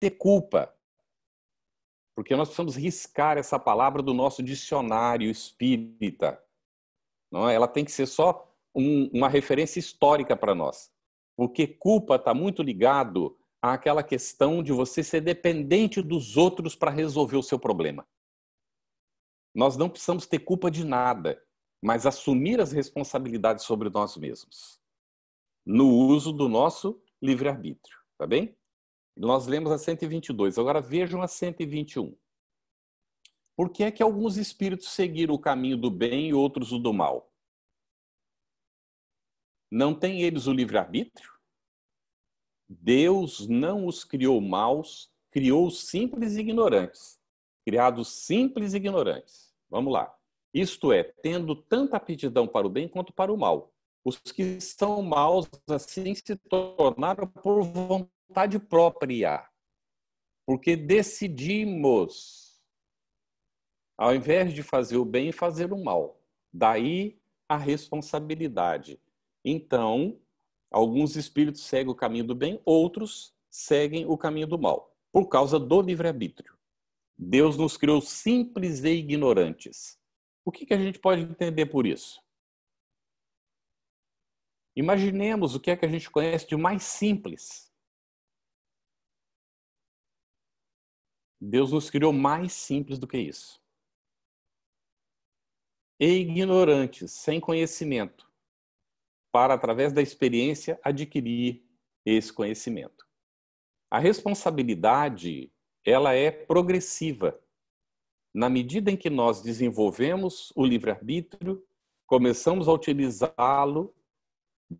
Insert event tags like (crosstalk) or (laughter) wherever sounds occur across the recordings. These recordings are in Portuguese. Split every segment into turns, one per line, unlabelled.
ter culpa. Porque nós precisamos riscar essa palavra do nosso dicionário espírita. Não é? Ela tem que ser só um, uma referência histórica para nós. Porque culpa está muito ligado àquela questão de você ser dependente dos outros para resolver o seu problema. Nós não precisamos ter culpa de nada, mas assumir as responsabilidades sobre nós mesmos no uso do nosso livre-arbítrio, tá bem? Nós lemos a 122, agora vejam a 121. Por que é que alguns espíritos seguiram o caminho do bem e outros o do mal? Não têm eles o livre-arbítrio? Deus não os criou maus, criou simples e ignorantes. Criados simples e ignorantes. Vamos lá. Isto é, tendo tanta aptidão para o bem quanto para o mal. Os que são maus, assim, se tornaram por vontade vontade própria, porque decidimos, ao invés de fazer o bem, fazer o mal. Daí a responsabilidade. Então, alguns espíritos seguem o caminho do bem, outros seguem o caminho do mal, por causa do livre-arbítrio. Deus nos criou simples e ignorantes. O que, que a gente pode entender por isso? Imaginemos o que é que a gente conhece de mais simples Deus nos criou mais simples do que isso. E ignorantes, sem conhecimento, para, através da experiência, adquirir esse conhecimento. A responsabilidade, ela é progressiva. Na medida em que nós desenvolvemos o livre-arbítrio, começamos a utilizá-lo,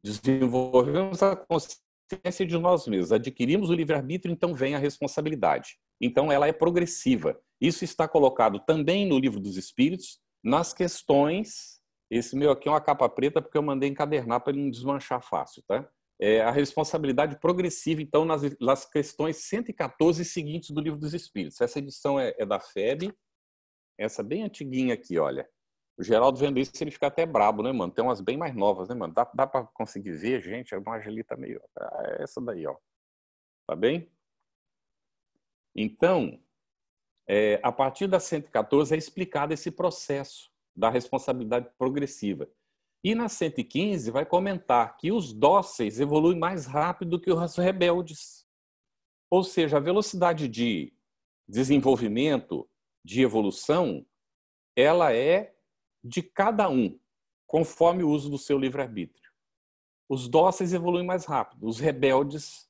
desenvolvemos a consciência consciência de nós mesmos. Adquirimos o livre-arbítrio, então vem a responsabilidade. Então ela é progressiva. Isso está colocado também no livro dos Espíritos, nas questões. Esse meu aqui é uma capa preta porque eu mandei encadernar para ele não desmanchar fácil, tá? É a responsabilidade progressiva, então, nas, nas questões 114 seguintes do livro dos Espíritos. Essa edição é, é da FEB, essa bem antiguinha aqui, olha. O Geraldo vendo isso, ele fica até brabo, né, mano? Tem umas bem mais novas, né, mano? Dá, dá pra conseguir ver, gente? É uma agilita meio. Ah, é essa daí, ó. Tá bem? Então, é, a partir da 114 é explicado esse processo da responsabilidade progressiva. E na 115 vai comentar que os dóceis evoluem mais rápido que os rebeldes. Ou seja, a velocidade de desenvolvimento, de evolução, ela é de cada um, conforme o uso do seu livre-arbítrio. Os dóceis evoluem mais rápido, os rebeldes.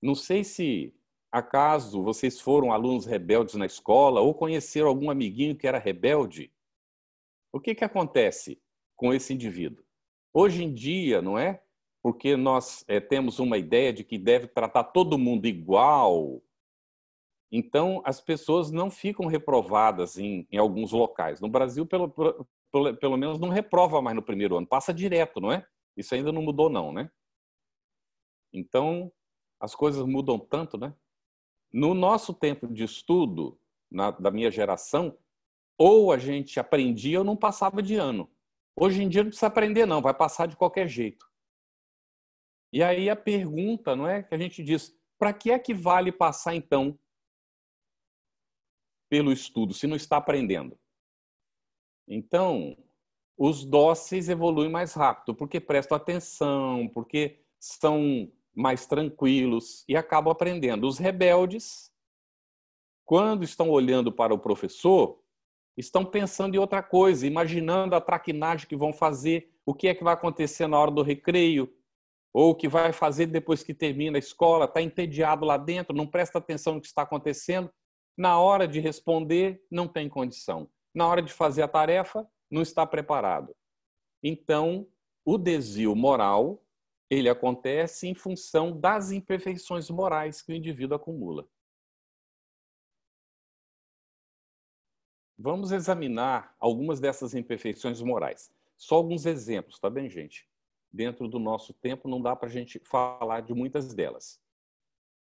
Não sei se acaso vocês foram alunos rebeldes na escola ou conheceram algum amiguinho que era rebelde. O que, que acontece com esse indivíduo? Hoje em dia, não é? Porque nós é, temos uma ideia de que deve tratar todo mundo igual, então, as pessoas não ficam reprovadas em, em alguns locais. No Brasil, pelo, pelo, pelo menos, não reprova mais no primeiro ano, passa direto, não é? Isso ainda não mudou, não, né? Então, as coisas mudam tanto, né? No nosso tempo de estudo, na, da minha geração, ou a gente aprendia ou não passava de ano. Hoje em dia não precisa aprender, não, vai passar de qualquer jeito. E aí a pergunta, não é, que a gente diz, para que é que vale passar então? pelo estudo, se não está aprendendo. Então, os dóceis evoluem mais rápido, porque prestam atenção, porque são mais tranquilos e acabam aprendendo. Os rebeldes, quando estão olhando para o professor, estão pensando em outra coisa, imaginando a traquinagem que vão fazer, o que é que vai acontecer na hora do recreio, ou o que vai fazer depois que termina a escola, está entediado lá dentro, não presta atenção no que está acontecendo na hora de responder, não tem condição. Na hora de fazer a tarefa, não está preparado. Então, o desvio moral, ele acontece em função das imperfeições morais que o indivíduo acumula. Vamos examinar algumas dessas imperfeições morais. Só alguns exemplos, tá bem, gente? Dentro do nosso tempo, não dá para a gente falar de muitas delas.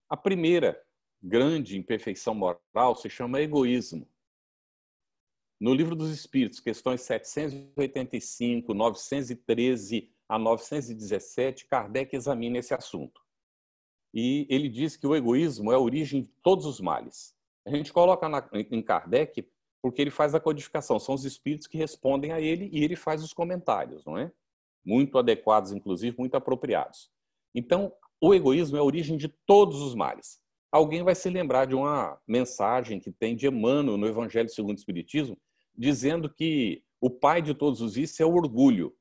A primeira grande imperfeição moral se chama egoísmo. No Livro dos Espíritos, questões 785, 913 a 917, Kardec examina esse assunto. E ele diz que o egoísmo é a origem de todos os males. A gente coloca na, em Kardec porque ele faz a codificação, são os espíritos que respondem a ele e ele faz os comentários, não é? Muito adequados, inclusive, muito apropriados. Então, o egoísmo é a origem de todos os males alguém vai se lembrar de uma mensagem que tem de Emmanuel no Evangelho segundo o Espiritismo, dizendo que o pai de todos os isso é o orgulho.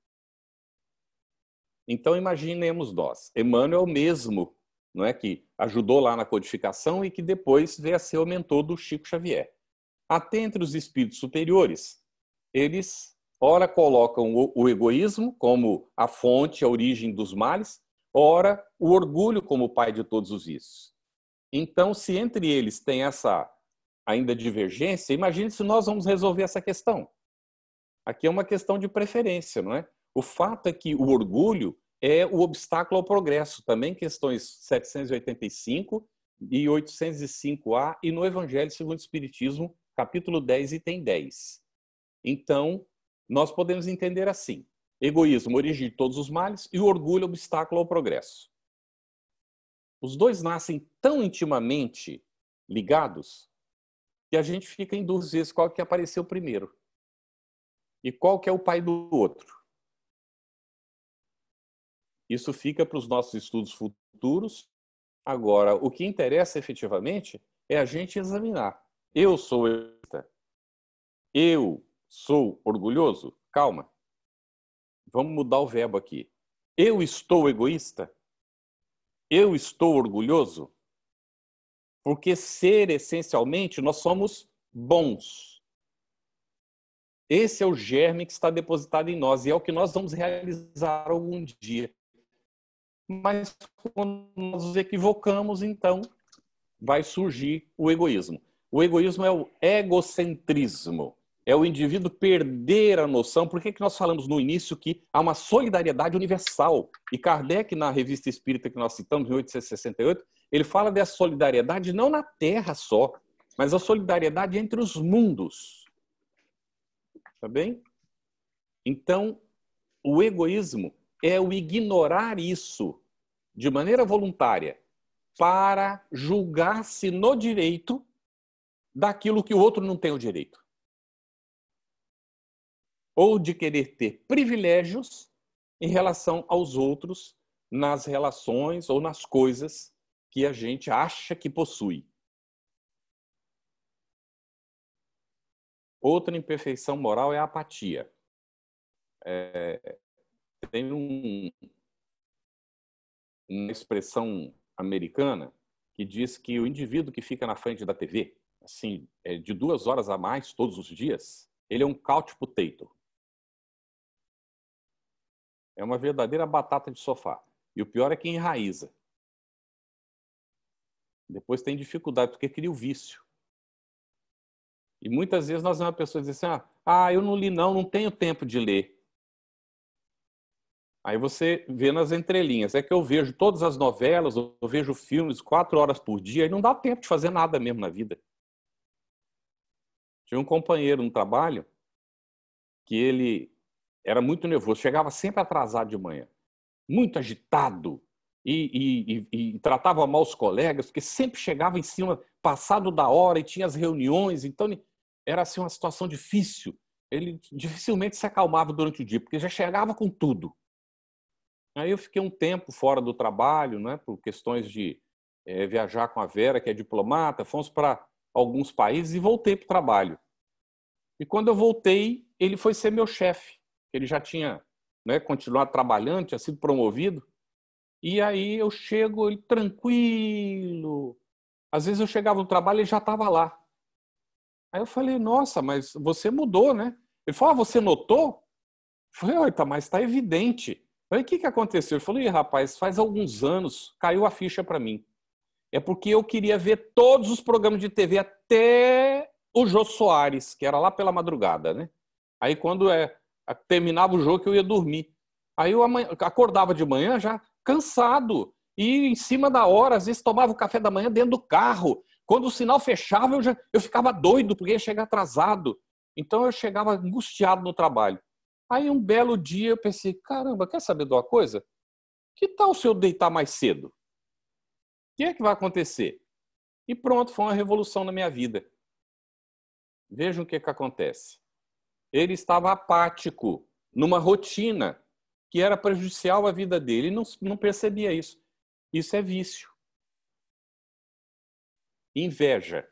Então imaginemos nós, Emmanuel mesmo, não é que ajudou lá na codificação e que depois veio a ser o mentor do Chico Xavier. Até entre os espíritos superiores, eles ora colocam o egoísmo como a fonte, a origem dos males, ora o orgulho como o pai de todos os vícios. Então, se entre eles tem essa ainda divergência, imagine se nós vamos resolver essa questão. Aqui é uma questão de preferência, não é? O fato é que o orgulho é o obstáculo ao progresso, também questões 785 e 805A e no Evangelho segundo o Espiritismo, capítulo 10, item 10. Então, nós podemos entender assim: egoísmo, origem de todos os males, e o orgulho, é obstáculo ao progresso. Os dois nascem tão intimamente ligados que a gente fica em duas vezes qual que apareceu primeiro e qual que é o pai do outro. Isso fica para os nossos estudos futuros. Agora, o que interessa efetivamente é a gente examinar. Eu sou egoísta. Eu sou orgulhoso? Calma. Vamos mudar o verbo aqui. Eu estou egoísta? eu estou orgulhoso? Porque ser essencialmente nós somos bons. Esse é o germe que está depositado em nós e é o que nós vamos realizar algum dia. Mas quando nós nos equivocamos, então vai surgir o egoísmo. O egoísmo é o egocentrismo é o indivíduo perder a noção. Por que, que nós falamos no início que há uma solidariedade universal? E Kardec, na revista espírita que nós citamos, em 1868, ele fala dessa solidariedade não na Terra só, mas a solidariedade entre os mundos. Tá bem? Então, o egoísmo é o ignorar isso de maneira voluntária para julgar-se no direito daquilo que o outro não tem o direito ou de querer ter privilégios em relação aos outros nas relações ou nas coisas que a gente acha que possui. Outra imperfeição moral é a apatia. É, tem um, uma expressão americana que diz que o indivíduo que fica na frente da TV, assim, é, de duas horas a mais todos os dias, ele é um couch potato. É uma verdadeira batata de sofá. E o pior é que enraiza. Depois tem dificuldade, porque cria o vício. E muitas vezes nós vemos pessoas pessoa dizer assim: ah, ah, eu não li, não, não tenho tempo de ler. Aí você vê nas entrelinhas. É que eu vejo todas as novelas, eu vejo filmes quatro horas por dia e não dá tempo de fazer nada mesmo na vida. Tinha um companheiro no trabalho que ele era muito nervoso, chegava sempre atrasado de manhã, muito agitado, e, e, e, tratava mal os colegas, porque sempre chegava em cima, passado da hora, e tinha as reuniões, então era assim uma situação difícil. Ele dificilmente se acalmava durante o dia, porque já chegava com tudo. Aí eu fiquei um tempo fora do trabalho, né, por questões de é, viajar com a Vera, que é diplomata, fomos para alguns países e voltei para o trabalho. E quando eu voltei, ele foi ser meu chefe. Ele já tinha né, continuado trabalhando, tinha sido promovido. E aí eu chego, ele tranquilo. Às vezes eu chegava no trabalho e ele já estava lá. Aí eu falei, nossa, mas você mudou, né? Ele falou, ah, você notou? Eu falei, olha, mas está evidente. Eu falei, o que, que aconteceu? Ele falou, Ih, rapaz, faz alguns anos caiu a ficha para mim. É porque eu queria ver todos os programas de TV até o Jô Soares, que era lá pela madrugada, né? Aí quando é terminava o jogo que eu ia dormir. Aí eu acordava de manhã já cansado e em cima da hora, às vezes tomava o café da manhã dentro do carro. Quando o sinal fechava, eu, já, eu ficava doido porque ia chegar atrasado. Então eu chegava angustiado no trabalho. Aí um belo dia eu pensei: caramba, quer saber de uma coisa? Que tal se eu deitar mais cedo? O que é que vai acontecer? E pronto, foi uma revolução na minha vida. Vejam o que, é que acontece. Ele estava apático, numa rotina que era prejudicial à vida dele. Ele não, não percebia isso. Isso é vício. Inveja.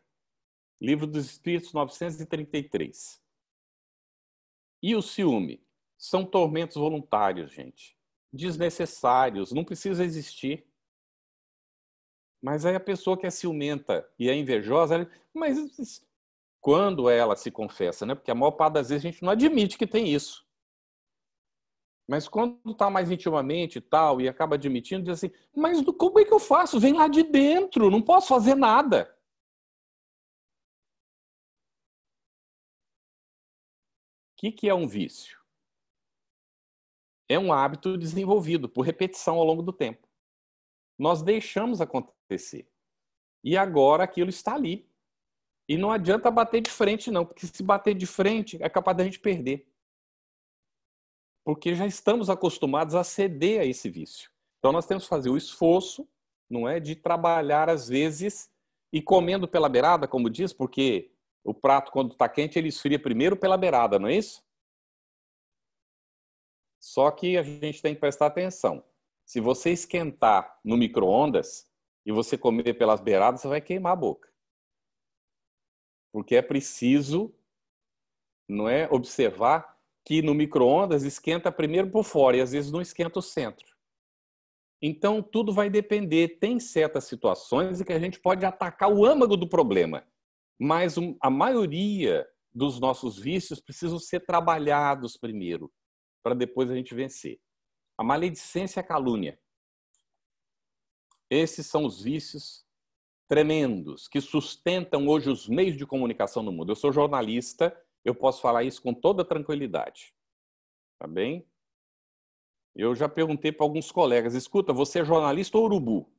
Livro dos Espíritos 933. E o ciúme? São tormentos voluntários, gente. Desnecessários, não precisa existir. Mas aí a pessoa que é ciumenta e é invejosa, ela, mas quando ela se confessa, né? Porque a maior parte das vezes a gente não admite que tem isso. Mas quando está mais intimamente e tal, e acaba admitindo, diz assim: Mas como é que eu faço? Vem lá de dentro, não posso fazer nada. O que, que é um vício? É um hábito desenvolvido por repetição ao longo do tempo. Nós deixamos acontecer. E agora aquilo está ali. E não adianta bater de frente, não, porque se bater de frente é capaz da gente perder. Porque já estamos acostumados a ceder a esse vício. Então nós temos que fazer o esforço, não é, de trabalhar às vezes e comendo pela beirada, como diz, porque o prato quando está quente ele esfria primeiro pela beirada, não é isso? Só que a gente tem que prestar atenção. Se você esquentar no micro-ondas e você comer pelas beiradas, você vai queimar a boca porque é preciso não é observar que no micro-ondas esquenta primeiro por fora e às vezes não esquenta o centro. Então tudo vai depender. Tem certas situações em que a gente pode atacar o âmago do problema, mas a maioria dos nossos vícios precisam ser trabalhados primeiro, para depois a gente vencer. A maledicência e é a calúnia. Esses são os vícios tremendos que sustentam hoje os meios de comunicação no mundo. Eu sou jornalista, eu posso falar isso com toda tranquilidade. Tá bem? Eu já perguntei para alguns colegas: escuta, você é jornalista ou urubu?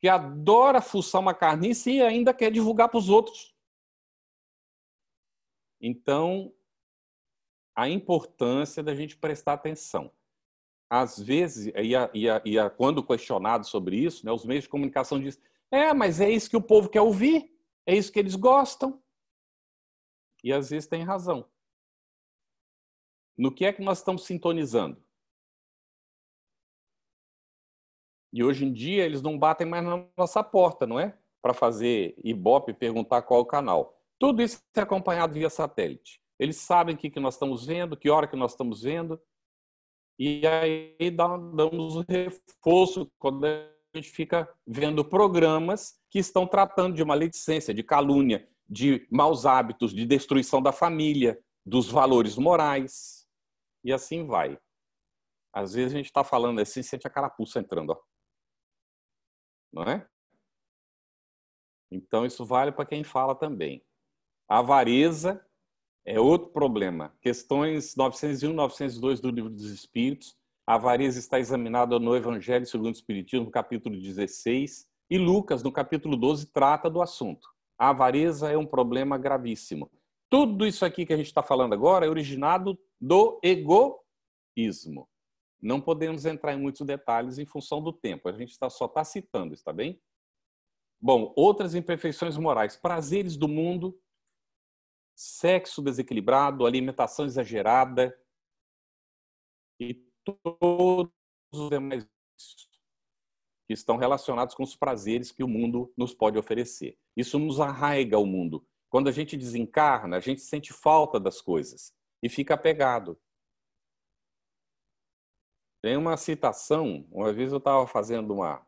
Que adora fuçar uma carniça e ainda quer divulgar para os outros. Então, a importância da gente prestar atenção às vezes, e, a, e, a, e a, quando questionado sobre isso, né, os meios de comunicação dizem: é, mas é isso que o povo quer ouvir, é isso que eles gostam. E às vezes tem razão. No que é que nós estamos sintonizando? E hoje em dia eles não batem mais na nossa porta, não é? Para fazer ibope perguntar qual o canal. Tudo isso é acompanhado via satélite. Eles sabem o que, que nós estamos vendo, que hora que nós estamos vendo, e aí damos o reforço quando a gente fica vendo programas que estão tratando de maledicência, de calúnia, de maus hábitos, de destruição da família, dos valores morais, e assim vai. Às vezes a gente está falando assim, e sente a carapuça entrando, ó. não é? Então isso vale para quem fala também. A avareza é outro problema. Questões 901, 902 do Livro dos Espíritos. A avareza está examinada no Evangelho segundo o Espiritismo, capítulo 16, e Lucas, no capítulo 12, trata do assunto. A avareza é um problema gravíssimo. Tudo isso aqui que a gente está falando agora é originado do egoísmo. Não podemos entrar em muitos detalhes em função do tempo. A gente está só está citando, está bem? Bom, outras imperfeições morais, prazeres do mundo, sexo desequilibrado, alimentação exagerada e todos os demais que estão relacionados com os prazeres que o mundo nos pode oferecer. Isso nos arraiga ao mundo. Quando a gente desencarna, a gente sente falta das coisas e fica apegado. Tem uma citação, uma vez eu estava fazendo uma,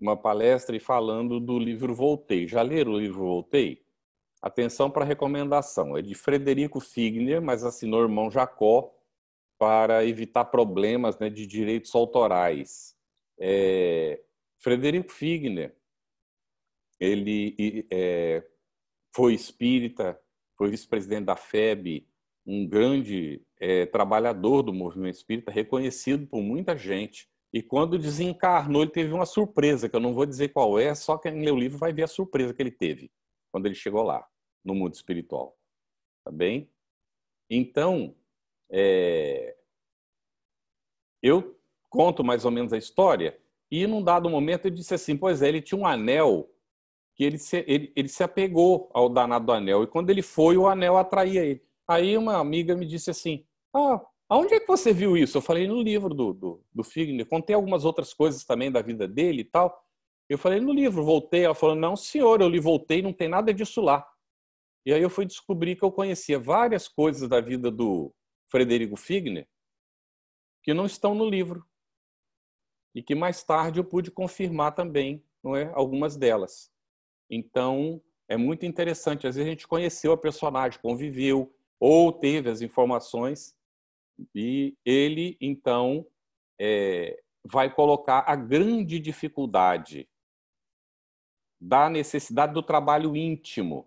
uma palestra e falando do livro Voltei. Já leram o livro Voltei? Atenção para a recomendação. É de Frederico Figner, mas assinou irmão Jacó para evitar problemas né, de direitos autorais. É, Frederico Figner, ele é, foi espírita, foi vice-presidente da FEB, um grande é, trabalhador do movimento espírita, reconhecido por muita gente. E quando desencarnou, ele teve uma surpresa, que eu não vou dizer qual é, só quem lê o livro vai ver a surpresa que ele teve quando ele chegou lá, no mundo espiritual. Tá bem? Então, é... eu conto mais ou menos a história, e num dado momento eu disse assim: pois é, ele tinha um anel que ele se, ele, ele se apegou ao danado do anel, e quando ele foi, o anel atraía ele. Aí uma amiga me disse assim: ah, aonde é que você viu isso? Eu falei no livro do, do, do Figner, contei algumas outras coisas também da vida dele e tal. Eu falei, no livro, voltei. Ela falou, não, senhor, eu lhe voltei, não tem nada disso lá. E aí eu fui descobrir que eu conhecia várias coisas da vida do Frederico Figner que não estão no livro. E que mais tarde eu pude confirmar também, não é, algumas delas. Então, é muito interessante. Às vezes a gente conheceu a personagem, conviveu ou teve as informações e ele então é, vai colocar a grande dificuldade da necessidade do trabalho íntimo.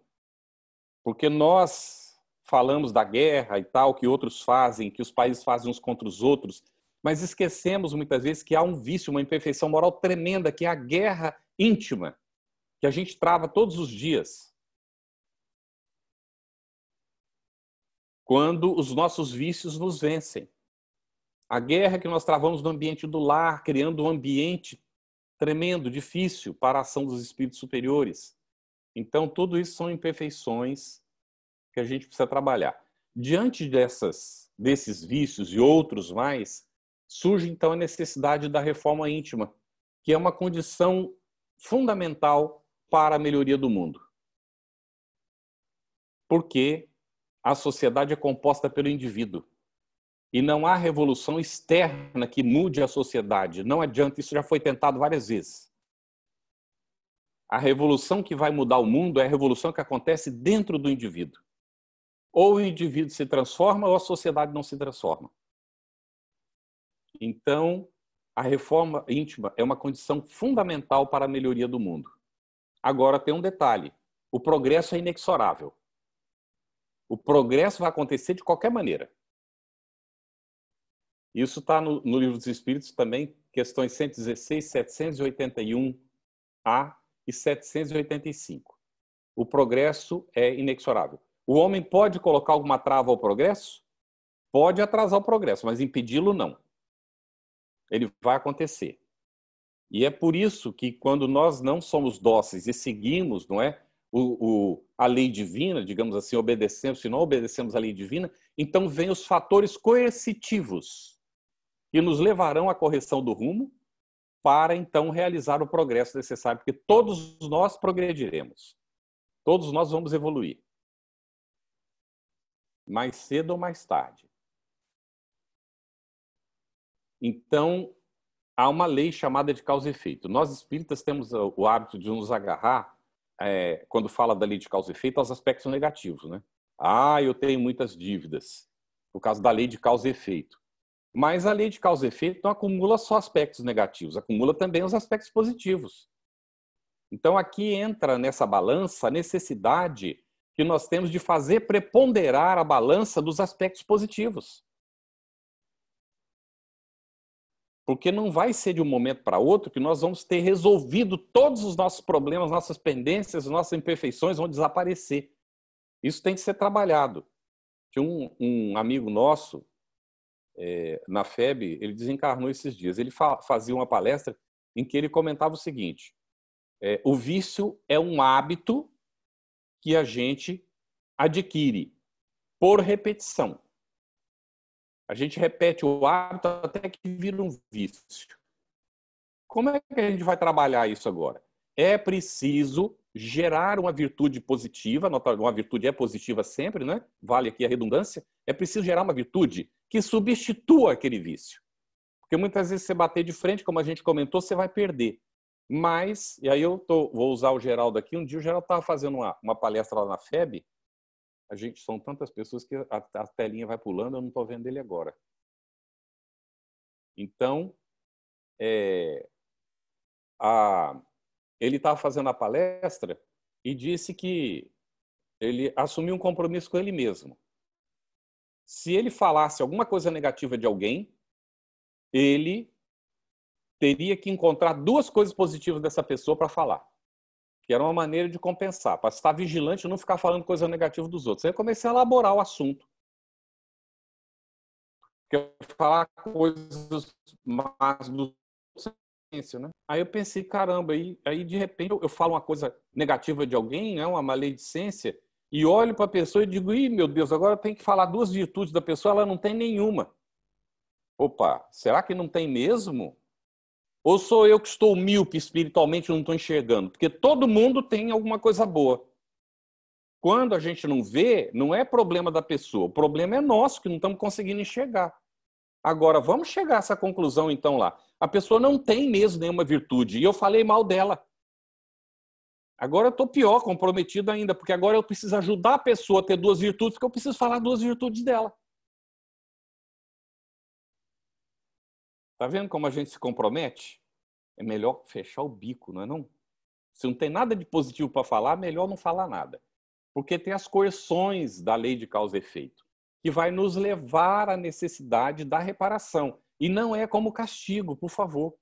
Porque nós falamos da guerra e tal, que outros fazem, que os países fazem uns contra os outros, mas esquecemos muitas vezes que há um vício, uma imperfeição moral tremenda, que é a guerra íntima, que a gente trava todos os dias. Quando os nossos vícios nos vencem. A guerra que nós travamos no ambiente do lar, criando um ambiente tremendo, difícil para a ação dos espíritos superiores. Então, tudo isso são imperfeições que a gente precisa trabalhar. Diante dessas, desses vícios e outros mais, surge então a necessidade da reforma íntima, que é uma condição fundamental para a melhoria do mundo. Porque a sociedade é composta pelo indivíduo e não há revolução externa que mude a sociedade. Não adianta, isso já foi tentado várias vezes. A revolução que vai mudar o mundo é a revolução que acontece dentro do indivíduo. Ou o indivíduo se transforma ou a sociedade não se transforma. Então, a reforma íntima é uma condição fundamental para a melhoria do mundo. Agora tem um detalhe: o progresso é inexorável. O progresso vai acontecer de qualquer maneira. Isso está no, no, Livro dos Espíritos também, questões 116, 781 A e 785. O progresso é inexorável. O homem pode colocar alguma trava ao progresso? Pode atrasar o progresso, mas impedi-lo não. Ele vai acontecer. E é por isso que quando nós não somos dóceis e seguimos, não é, o, o, a lei divina, digamos assim, obedecemos, se não obedecemos a lei divina, então vêm os fatores coercitivos e nos levarão à correção do rumo para então realizar o progresso necessário, porque todos nós progrediremos. Todos nós vamos evoluir. Mais cedo ou mais tarde. Então, há uma lei chamada de causa e efeito. Nós espíritas temos o hábito de nos agarrar, é, quando fala da lei de causa e efeito, aos aspectos negativos. Né? Ah, eu tenho muitas dívidas, por causa da lei de causa e efeito. Mas a lei de causa e efeito não acumula só aspectos negativos, acumula também os aspectos positivos. Então aqui entra nessa balança a necessidade que nós temos de fazer preponderar a balança dos aspectos positivos. Porque não vai ser de um momento para outro que nós vamos ter resolvido todos os nossos problemas, nossas pendências, nossas imperfeições vão desaparecer. Isso tem que ser trabalhado. Tinha um, um amigo nosso é, na FEB, ele desencarnou esses dias. Ele fa fazia uma palestra em que ele comentava o seguinte: é, o vício é um hábito que a gente adquire por repetição. A gente repete o hábito até que vira um vício. Como é que a gente vai trabalhar isso agora? É preciso gerar uma virtude positiva, uma virtude é positiva sempre, né? Vale aqui a redundância. É preciso gerar uma virtude que substitua aquele vício. Porque muitas vezes você bater de frente, como a gente comentou, você vai perder. Mas, e aí eu tô, vou usar o Geraldo aqui, um dia o Geraldo estava fazendo uma, uma palestra lá na FEB, a gente são tantas pessoas que a, a telinha vai pulando, eu não estou vendo ele agora. Então, é, a, ele estava fazendo a palestra e disse que ele assumiu um compromisso com ele mesmo se ele falasse alguma coisa negativa de alguém, ele teria que encontrar duas coisas positivas dessa pessoa para falar. Que era uma maneira de compensar, para estar vigilante e não ficar falando coisa negativa dos outros. Aí eu comecei a elaborar o assunto. Porque eu falar coisas más do silêncio, né? Aí eu pensei, caramba, aí, aí de repente eu, eu falo uma coisa negativa de alguém, né? uma maledicência, e olho para a pessoa e digo: ih, meu Deus, agora tem que falar duas virtudes da pessoa, ela não tem nenhuma. Opa, será que não tem mesmo? Ou sou eu que estou míope espiritualmente e não estou enxergando? Porque todo mundo tem alguma coisa boa. Quando a gente não vê, não é problema da pessoa, o problema é nosso, que não estamos conseguindo enxergar. Agora, vamos chegar a essa conclusão então lá. A pessoa não tem mesmo nenhuma virtude, e eu falei mal dela. Agora eu estou pior, comprometido ainda, porque agora eu preciso ajudar a pessoa a ter duas virtudes, porque eu preciso falar duas virtudes dela. Tá vendo como a gente se compromete? É melhor fechar o bico, não é não? Se não tem nada de positivo para falar, melhor não falar nada. Porque tem as coerções da lei de causa e efeito, que vai nos levar à necessidade da reparação. E não é como castigo, por favor.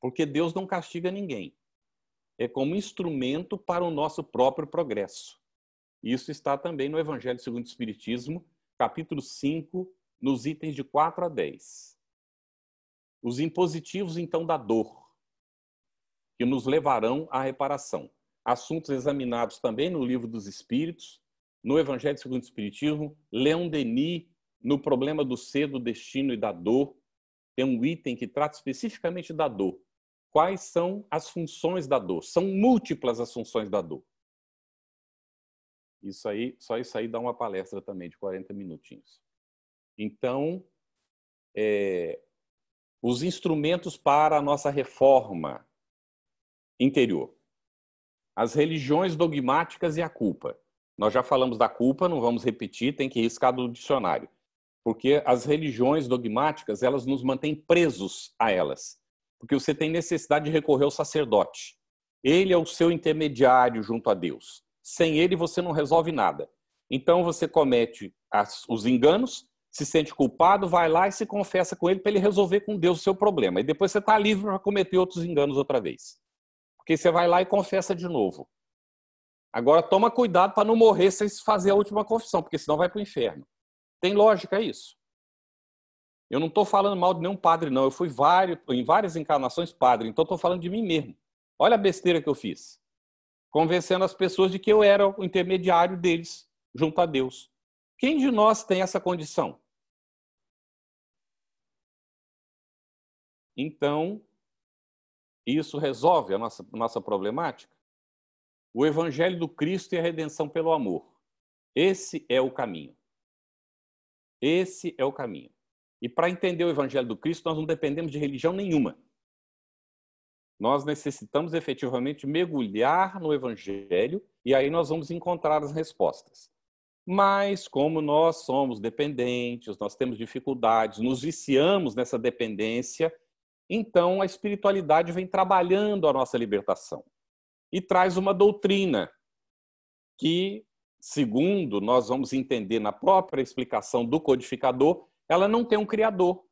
Porque Deus não castiga ninguém é como instrumento para o nosso próprio progresso. Isso está também no Evangelho segundo o Espiritismo, capítulo 5, nos itens de 4 a 10. Os impositivos, então, da dor, que nos levarão à reparação. Assuntos examinados também no Livro dos Espíritos, no Evangelho segundo o Espiritismo, Leon Denis, no Problema do Ser, do Destino e da Dor, tem um item que trata especificamente da dor quais são as funções da dor. São múltiplas as funções da dor. Isso aí, só isso aí dá uma palestra também de 40 minutinhos. Então, é, os instrumentos para a nossa reforma interior. As religiões dogmáticas e a culpa. Nós já falamos da culpa, não vamos repetir, tem que riscar do dicionário. Porque as religiões dogmáticas, elas nos mantêm presos a elas porque você tem necessidade de recorrer ao sacerdote. Ele é o seu intermediário junto a Deus. Sem ele você não resolve nada. Então você comete as, os enganos, se sente culpado, vai lá e se confessa com ele para ele resolver com Deus o seu problema. E depois você está livre para cometer outros enganos outra vez. Porque você vai lá e confessa de novo. Agora toma cuidado para não morrer sem fazer a última confissão, porque senão vai para o inferno. Tem lógica isso? Eu não estou falando mal de nenhum padre, não. Eu fui vários, em várias encarnações padre, então estou falando de mim mesmo. Olha a besteira que eu fiz. Convencendo as pessoas de que eu era o intermediário deles junto a Deus. Quem de nós tem essa condição? Então, isso resolve a nossa, nossa problemática? O Evangelho do Cristo e a redenção pelo amor. Esse é o caminho. Esse é o caminho. E para entender o Evangelho do Cristo, nós não dependemos de religião nenhuma. Nós necessitamos efetivamente mergulhar no Evangelho e aí nós vamos encontrar as respostas. Mas, como nós somos dependentes, nós temos dificuldades, nos viciamos nessa dependência, então a espiritualidade vem trabalhando a nossa libertação e traz uma doutrina que, segundo nós vamos entender na própria explicação do codificador, ela não tem um criador.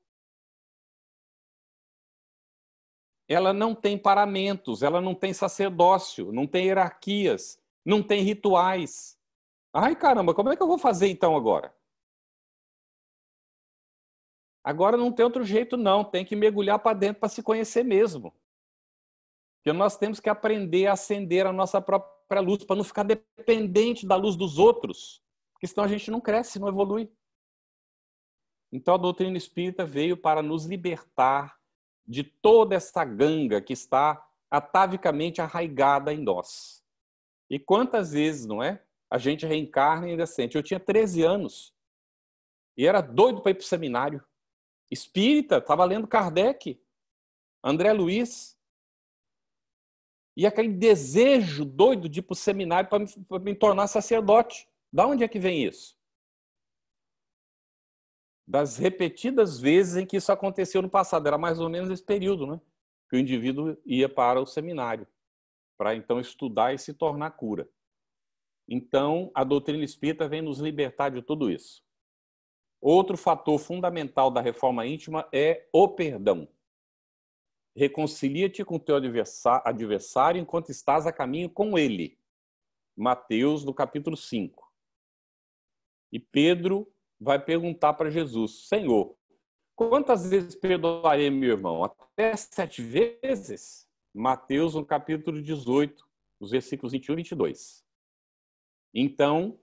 Ela não tem paramentos, ela não tem sacerdócio, não tem hierarquias, não tem rituais. Ai, caramba, como é que eu vou fazer então agora? Agora não tem outro jeito, não. Tem que mergulhar para dentro para se conhecer mesmo. Porque nós temos que aprender a acender a nossa própria luz para não ficar dependente da luz dos outros. Porque senão a gente não cresce, não evolui. Então a doutrina espírita veio para nos libertar de toda essa ganga que está atavicamente arraigada em nós. E quantas vezes, não é? A gente reencarna e ainda sente. Eu tinha 13 anos e era doido para ir para o seminário. Espírita, estava lendo Kardec, André Luiz. E aquele desejo doido de ir para o seminário para me, me tornar sacerdote. Da onde é que vem isso? das repetidas vezes em que isso aconteceu no passado. Era mais ou menos esse período, né? Que o indivíduo ia para o seminário, para então estudar e se tornar cura. Então, a doutrina espírita vem nos libertar de tudo isso. Outro fator fundamental da reforma íntima é o perdão. Reconcilia-te com teu adversário enquanto estás a caminho com ele. Mateus, no capítulo 5. E Pedro vai perguntar para Jesus: Senhor, quantas vezes perdoarei meu irmão? Até sete vezes? Mateus, no capítulo 18, os versículos 21 e 22. Então,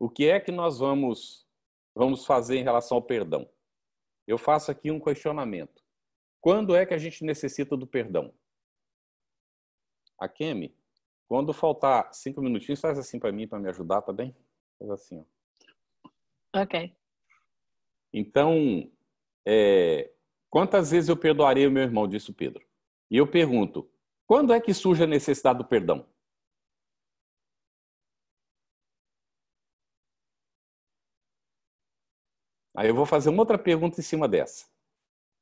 o que é que nós vamos, vamos fazer em relação ao perdão? Eu faço aqui um questionamento. Quando é que a gente necessita do perdão? A Kemi, quando faltar cinco minutinhos, faz assim para mim, para me ajudar, tá bem? Faz assim, ó. Ok. Então, é, quantas vezes eu perdoarei o meu irmão? Disse o Pedro. E eu pergunto, quando é que surge a necessidade do perdão? Aí eu vou fazer uma outra pergunta em cima dessa.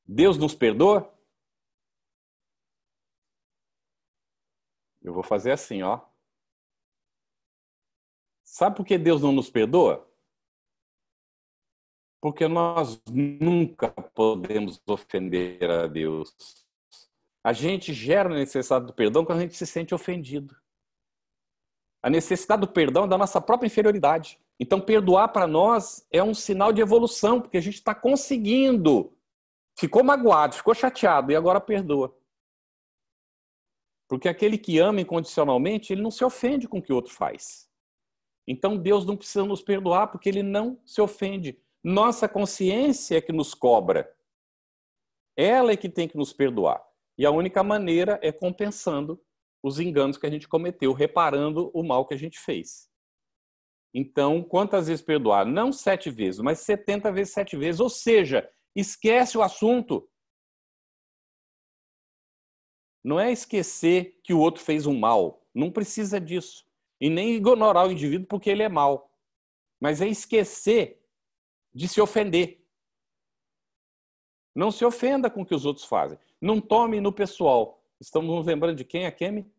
Deus nos perdoa? Eu vou fazer assim, ó. Sabe por que Deus não nos perdoa? porque nós nunca podemos ofender a Deus. A gente gera a necessidade do perdão quando a gente se sente ofendido. A necessidade do perdão é da nossa própria inferioridade. Então, perdoar para nós é um sinal de evolução, porque a gente está conseguindo. Ficou magoado, ficou chateado e agora perdoa. Porque aquele que ama incondicionalmente, ele não se ofende com o que o outro faz. Então, Deus não precisa nos perdoar, porque ele não se ofende. Nossa consciência é que nos cobra. Ela é que tem que nos perdoar. E a única maneira é compensando os enganos que a gente cometeu, reparando o mal que a gente fez. Então, quantas vezes perdoar? Não sete vezes, mas setenta vezes sete vezes. Ou seja, esquece o assunto. Não é esquecer que o outro fez um mal. Não precisa disso. E nem ignorar o indivíduo porque ele é mal. Mas é esquecer de se ofender. Não se ofenda com o que os outros fazem. Não tome no pessoal. Estamos nos lembrando de quem, é Kemi?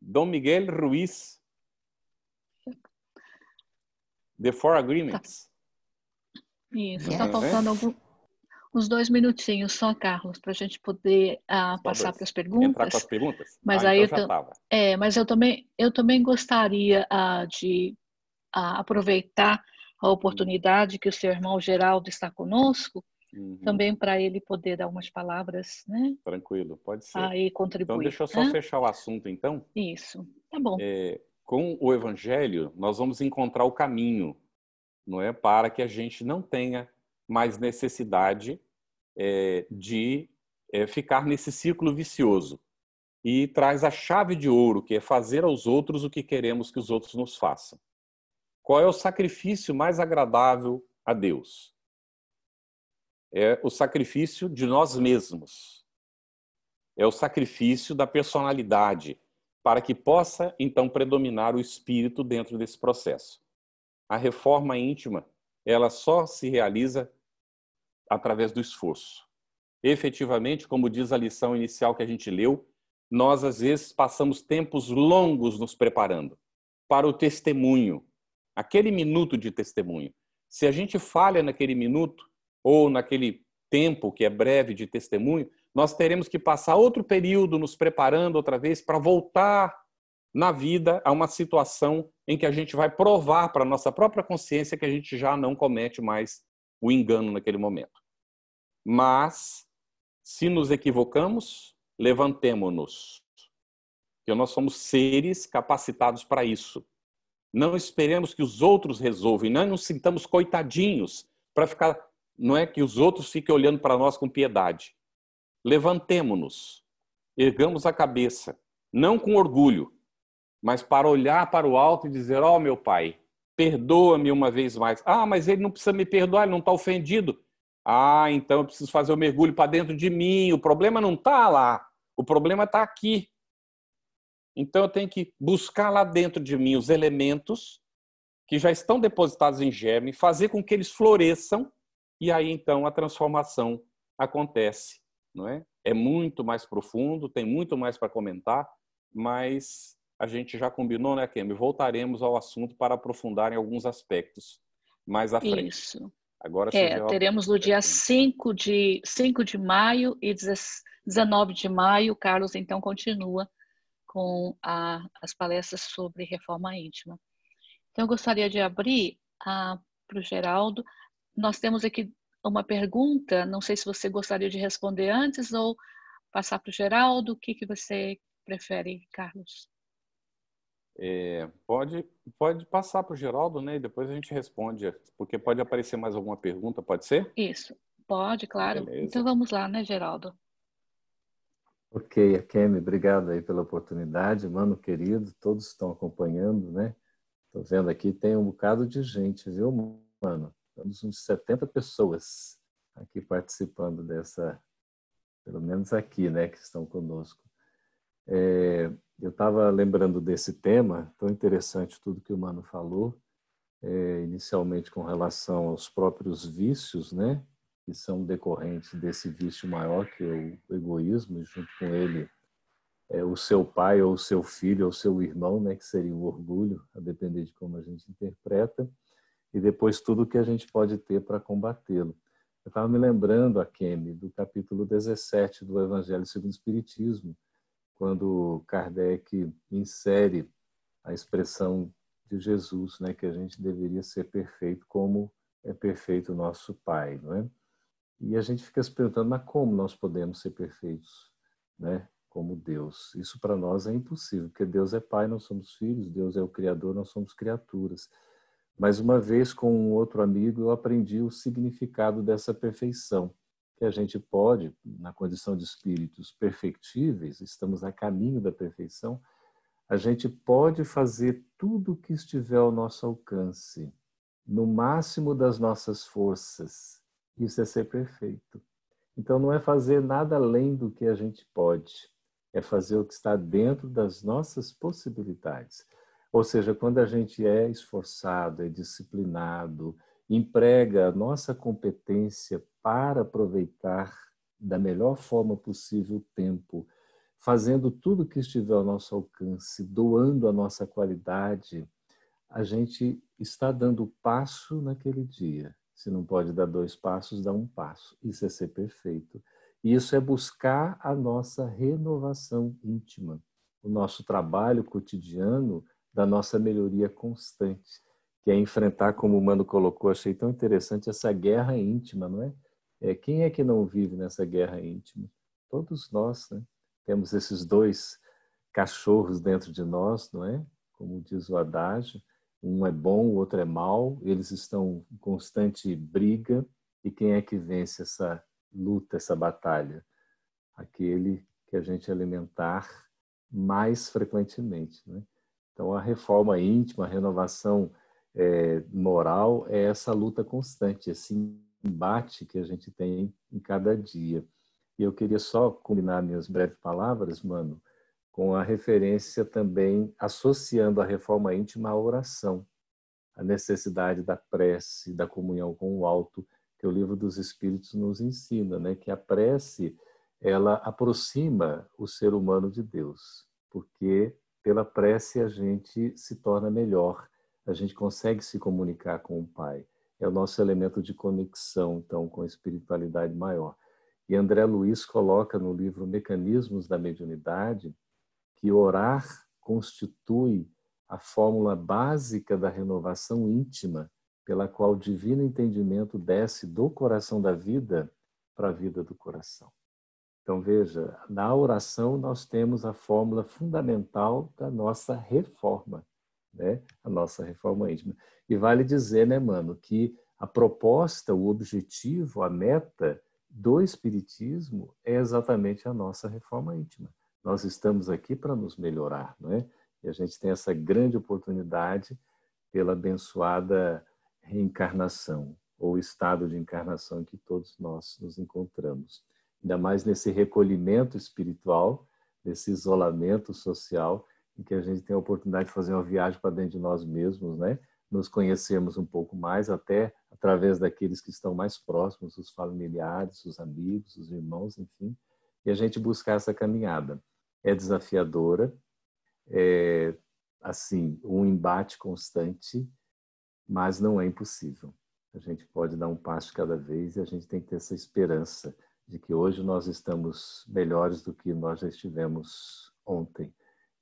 Dom Miguel Ruiz. The Four Agreements.
Tá. Isso, está faltando alguns, uns dois minutinhos só, Carlos, para a gente poder ah, passar para as perguntas. Entrar com as
perguntas? Mas ah, aí então eu,
é, mas eu também, eu também gostaria ah, de ah, aproveitar a uhum. oportunidade que o seu irmão Geraldo está conosco,
uhum. também
para ele poder dar umas palavras, né?
Tranquilo, pode ser. Aí contribuir. Então deixa eu só né? fechar o assunto, então. Isso, tá bom. É, com o Evangelho, nós vamos encontrar o caminho, não é, para que a gente não tenha mais necessidade é, de é, ficar nesse ciclo vicioso e traz a chave de ouro, que é fazer aos outros o que queremos que os outros nos façam. Qual é o sacrifício mais agradável a Deus? É o sacrifício de nós mesmos. É o sacrifício da personalidade, para que possa então predominar o espírito dentro desse processo. A reforma íntima, ela só se realiza através do esforço. Efetivamente, como diz a lição inicial que a gente leu, nós às vezes passamos tempos longos nos preparando para o testemunho, aquele minuto de testemunho. Se a gente falha naquele minuto ou naquele tempo que é breve de testemunho, nós teremos que passar outro período nos preparando outra vez para voltar na vida a uma situação em que a gente vai provar para a nossa própria consciência que a gente já não comete mais o engano naquele momento. Mas, se nos equivocamos, levantemo-nos. Porque nós somos seres capacitados para isso. Não esperemos que os outros resolvem, não nos sintamos coitadinhos para ficar, não é que os outros fiquem olhando para nós com piedade. Levantemo-nos, ergamos a cabeça, não com orgulho, mas para olhar para o alto e dizer: "Ó oh, meu Pai, perdoa-me uma vez mais". Ah, mas ele não precisa me perdoar, ele não está ofendido. Ah, então eu preciso fazer o um mergulho para dentro de mim. O problema não está lá, o problema está aqui. Então eu tenho que buscar lá dentro de mim os elementos que já estão depositados em germe, fazer com que eles floresçam e aí então a transformação acontece, não é? É muito mais profundo, tem muito mais para comentar, mas a gente já combinou, né, Kemi? Voltaremos ao assunto para aprofundar em alguns aspectos mais à frente. Isso. Agora é, teremos
no dia 5 de, 5 de maio e 19 de maio, Carlos então continua com a, as palestras sobre reforma íntima. Então, eu gostaria de abrir ah, para o Geraldo. Nós temos aqui uma pergunta, não sei se você gostaria de responder antes ou passar para o Geraldo. O que, que você prefere, Carlos?
É, pode, pode passar para o Geraldo, né? E depois a gente responde, porque pode aparecer mais alguma pergunta, pode ser?
Isso, pode, claro. Beleza. Então vamos lá, né, Geraldo?
Ok, Akemi, obrigado aí pela oportunidade, mano querido, todos estão acompanhando, né? Estou vendo aqui, tem um bocado de gente, viu, mano? Temos uns 70 pessoas aqui participando dessa, pelo menos aqui, né, que estão conosco. É, eu estava lembrando desse tema, tão interessante tudo que o Mano falou, é, inicialmente com relação aos próprios vícios, né? que são decorrentes desse vício maior, que é o egoísmo, e junto com ele é o seu pai, ou o seu filho, ou o seu irmão, né, que seria o orgulho, a depender de como a gente interpreta, e depois tudo que a gente pode ter para combatê-lo. Eu estava me lembrando, Akemi, do capítulo 17 do Evangelho segundo o Espiritismo, quando Kardec insere a expressão de Jesus, né, que a gente deveria ser perfeito como é perfeito o nosso Pai, não é? E a gente fica se perguntando, mas como nós podemos ser perfeitos, né? Como Deus. Isso para nós é impossível, porque Deus é Pai, nós somos filhos, Deus é o Criador, nós somos criaturas. Mas uma vez com um outro amigo, eu aprendi o significado dessa perfeição, que a gente pode, na condição de espíritos perfectíveis, estamos a caminho da perfeição, a gente pode fazer tudo o que estiver ao nosso alcance, no máximo das nossas forças isso é ser perfeito. Então não é fazer nada além do que a gente pode, é fazer o que está dentro das nossas possibilidades. Ou seja, quando a gente é esforçado, é disciplinado, emprega a nossa competência para aproveitar da melhor forma possível o tempo, fazendo tudo que estiver ao nosso alcance, doando a nossa qualidade, a gente está dando passo naquele dia se não pode dar dois passos, dá um passo. Isso é ser perfeito. E isso é buscar a nossa renovação íntima, o nosso trabalho cotidiano da nossa melhoria constante, que é enfrentar, como o Mano colocou, achei tão interessante, essa guerra íntima, não é? é quem é que não vive nessa guerra íntima? Todos nós, né? Temos esses dois cachorros dentro de nós, não é? Como diz o adágio, um é bom, o outro é mau, eles estão em constante briga, e quem é que vence essa luta, essa batalha? Aquele que a gente alimentar mais frequentemente. Né? Então, a reforma íntima, a renovação é, moral, é essa luta constante, esse embate que a gente tem em cada dia. E eu queria só combinar minhas breves palavras, mano, com a referência também associando a reforma íntima à oração, a necessidade da prece, da comunhão com o alto, que o livro dos Espíritos nos ensina, né? que a prece ela aproxima o ser humano de Deus, porque pela prece a gente se torna melhor, a gente consegue se comunicar com o Pai. É o nosso elemento de conexão, então, com a espiritualidade maior. E André Luiz coloca no livro Mecanismos da Mediunidade que orar constitui a fórmula básica da renovação íntima, pela qual o divino entendimento desce do coração da vida para a vida do coração. Então veja, na oração nós temos a fórmula fundamental da nossa reforma, né? A nossa reforma íntima. E vale dizer, né, mano, que a proposta, o objetivo, a meta do espiritismo é exatamente a nossa reforma íntima. Nós estamos aqui para nos melhorar, não é? E a gente tem essa grande oportunidade pela abençoada reencarnação ou estado de encarnação em que todos nós nos encontramos. Ainda mais nesse recolhimento espiritual, nesse isolamento social, em que a gente tem a oportunidade de fazer uma viagem para dentro de nós mesmos, né? nos conhecermos um pouco mais, até através daqueles que estão mais próximos, os familiares, os amigos, os irmãos, enfim, e a gente buscar essa caminhada é desafiadora, é assim um embate constante, mas não é impossível. A gente pode dar um passo cada vez e a gente tem que ter essa esperança de que hoje nós estamos melhores do que nós já estivemos ontem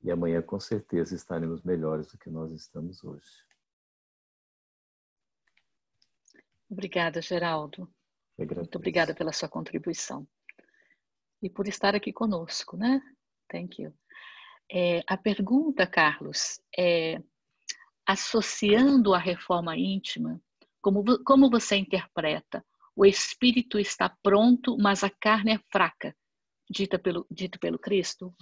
e amanhã com certeza estaremos melhores do que nós estamos hoje.
Obrigada, Geraldo. Muito obrigada pela sua contribuição e por estar aqui conosco, né? Thank you. É, a pergunta, Carlos, é associando a reforma íntima, como, como você interpreta? O espírito está pronto, mas a carne é fraca, dita pelo, dito pelo Cristo?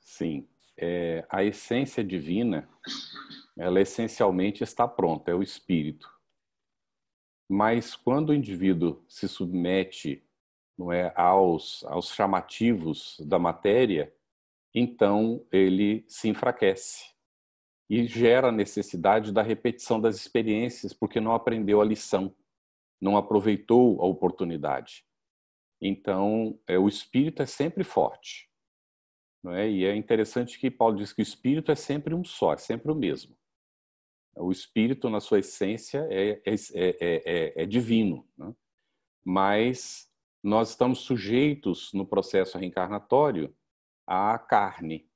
Sim. É, a essência divina, ela essencialmente está pronta, é o espírito. Mas quando o indivíduo se submete não é, aos, aos chamativos da matéria, então ele se enfraquece e gera a necessidade da repetição das experiências porque não aprendeu a lição, não aproveitou a oportunidade. Então, é, o espírito é sempre forte. Não é? E é interessante que Paulo diz que o espírito é sempre um só, é sempre o mesmo. O espírito, na sua essência, é, é, é, é divino, né? mas nós estamos sujeitos no processo reencarnatório à carne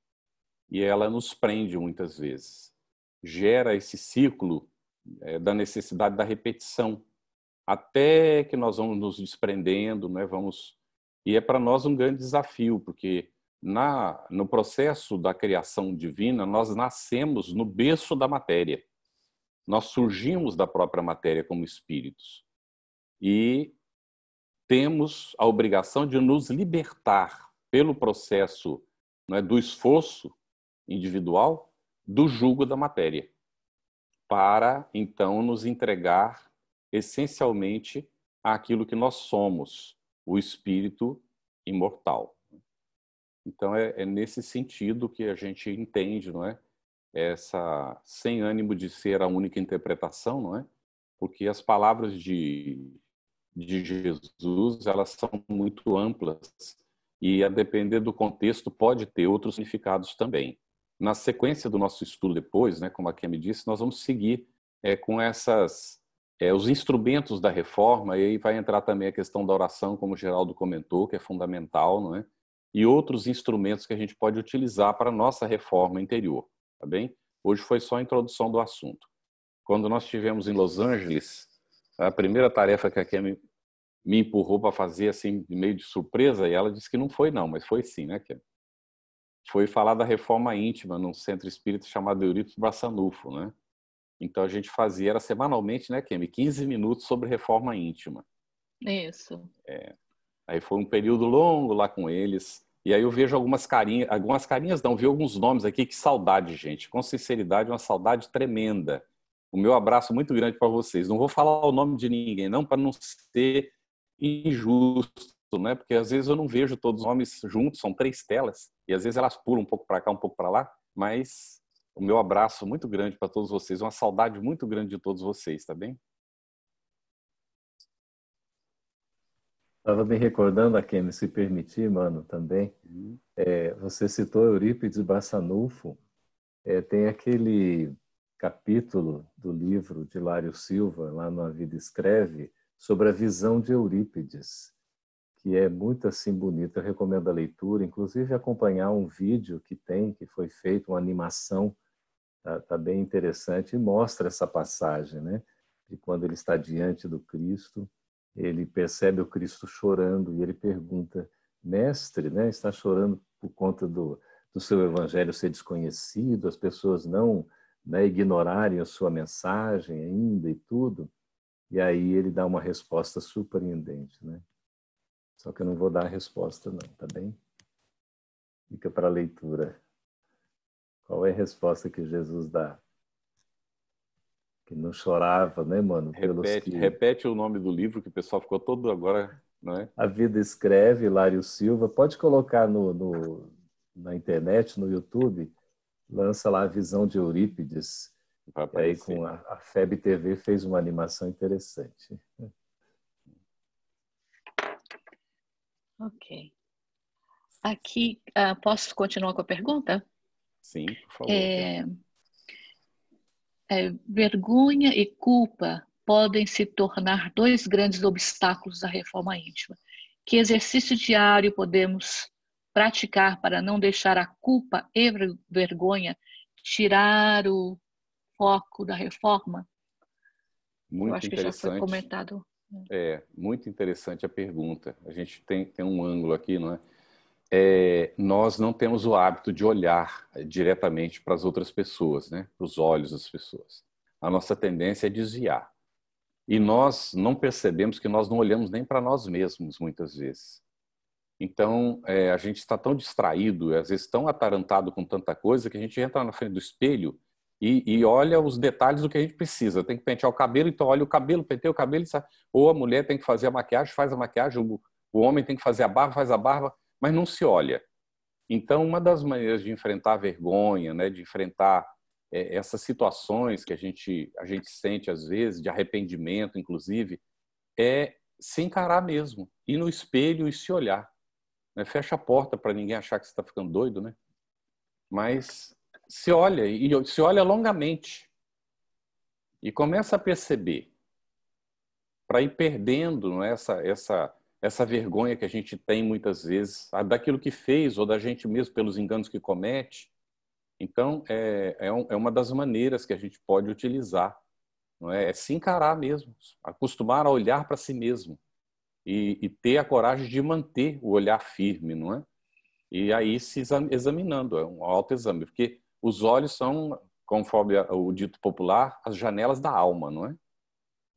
e ela nos prende muitas vezes. Gera esse ciclo é, da necessidade da repetição até que nós vamos nos desprendendo, né? Vamos e é para nós um grande desafio porque na no processo da criação divina nós nascemos no berço da matéria, nós surgimos da própria matéria como espíritos e temos a obrigação de nos libertar pelo processo é, do esforço individual do julgo da matéria, para então nos entregar essencialmente àquilo que nós somos, o espírito imortal. Então é, é nesse sentido que a gente entende, não é, essa sem ânimo de ser a única interpretação, não é, porque as palavras de de Jesus, elas são muito amplas e, a depender do contexto, pode ter outros significados também. Na sequência do nosso estudo depois, né, como a Kemi disse, nós vamos seguir é, com essas é, os instrumentos da reforma e aí vai entrar também a questão da oração, como o Geraldo comentou, que é fundamental, não é? E outros instrumentos que a gente pode utilizar para a nossa reforma interior, tá bem? Hoje foi só a introdução do assunto. Quando nós estivemos em Los Angeles, a primeira tarefa que a Kemi me empurrou para fazer assim meio de surpresa e ela disse que não foi não, mas foi sim, né, que foi falar da reforma íntima num centro espírita chamado Eurípides Braçanufo, né? Então a gente fazia era semanalmente, né, Kemi, 15 minutos sobre reforma íntima. Isso. É. Aí foi um período longo lá com eles. E aí eu vejo algumas carinhas, algumas carinhas não, vi alguns nomes aqui, que saudade, gente. Com sinceridade, uma saudade tremenda. O meu abraço muito grande para vocês. Não vou falar o nome de ninguém, não, para não ser injusto, né? Porque às vezes eu não vejo todos os homens juntos, são três telas, e às vezes elas pulam um pouco para cá, um pouco para lá, mas o meu abraço muito grande para todos vocês, uma saudade muito grande de todos vocês, tá bem?
Estava me recordando, Akemi, se permitir, mano, também. Uhum. É, você citou Eurípides Bassanufo. É, tem aquele capítulo do livro de Lário Silva, lá no A Vida Escreve, sobre a visão de Eurípides, que é muito assim bonita. Eu recomendo a leitura, inclusive acompanhar um vídeo que tem, que foi feito, uma animação, tá, tá bem interessante, e mostra essa passagem, né? De quando ele está diante do Cristo, ele percebe o Cristo chorando e ele pergunta, mestre, né? Está chorando por conta do, do seu evangelho ser desconhecido, as pessoas não né, ignorarem a sua mensagem ainda e tudo. E aí ele dá uma resposta surpreendente, né? Só que eu não vou dar a resposta, não, tá bem? Fica para a leitura. Qual é a resposta que Jesus dá? Que não chorava, né, mano? Repete, que... repete o nome do livro que o pessoal ficou todo agora, não é? A Vida Escreve, Lário Silva. Pode colocar no, no, na internet, no YouTube, lança lá a visão de Eurípides Vai aí com a, a, FEB TV fez uma animação interessante.
Ok. Aqui, uh, posso continuar com a pergunta? Sim, por favor. É, é, vergonha e culpa podem se tornar dois grandes obstáculos da reforma íntima. Que exercício diário podemos praticar para não deixar a culpa e vergonha tirar o foco da reforma?
Muito Eu acho que já foi comentado. Né? É, muito interessante a pergunta. A gente tem, tem um ângulo aqui, não é? é? Nós não temos o hábito de olhar eh, diretamente para as outras pessoas, né? Para os olhos das pessoas. A nossa tendência é desviar. E nós não percebemos que nós não olhamos nem para nós mesmos, muitas vezes. Então, é, a gente está tão distraído, às vezes tão atarantado com tanta coisa, que a gente entra na frente do espelho e, e, olha os detalhes do que a gente precisa. Tem que pentear o cabelo, então olha o cabelo, penteia o cabelo, sabe? ou a mulher tem que fazer a maquiagem, faz a maquiagem, o, o homem tem que fazer a barba, faz a barba, mas não se olha. Então, uma das maneiras de enfrentar a vergonha, né, de enfrentar é, essas situações que a gente, a gente sente às vezes, de arrependimento, inclusive, é se encarar mesmo, ir no espelho e se olhar. Né? Fecha a porta para ninguém achar que você está ficando doido, né? Mas se olha e se olha longamente e começa a perceber para ir perdendo é, essa essa essa vergonha que a gente tem muitas vezes daquilo que fez ou da gente mesmo pelos enganos que comete. Então é, é, um, é uma das maneiras que a gente pode utilizar, não é? é se encarar mesmo, acostumar a olhar para si mesmo e, e ter a coragem de manter o olhar firme, não é? E aí se examinando, é um autoexame, porque os olhos são, conforme o dito popular, as janelas da alma, não é?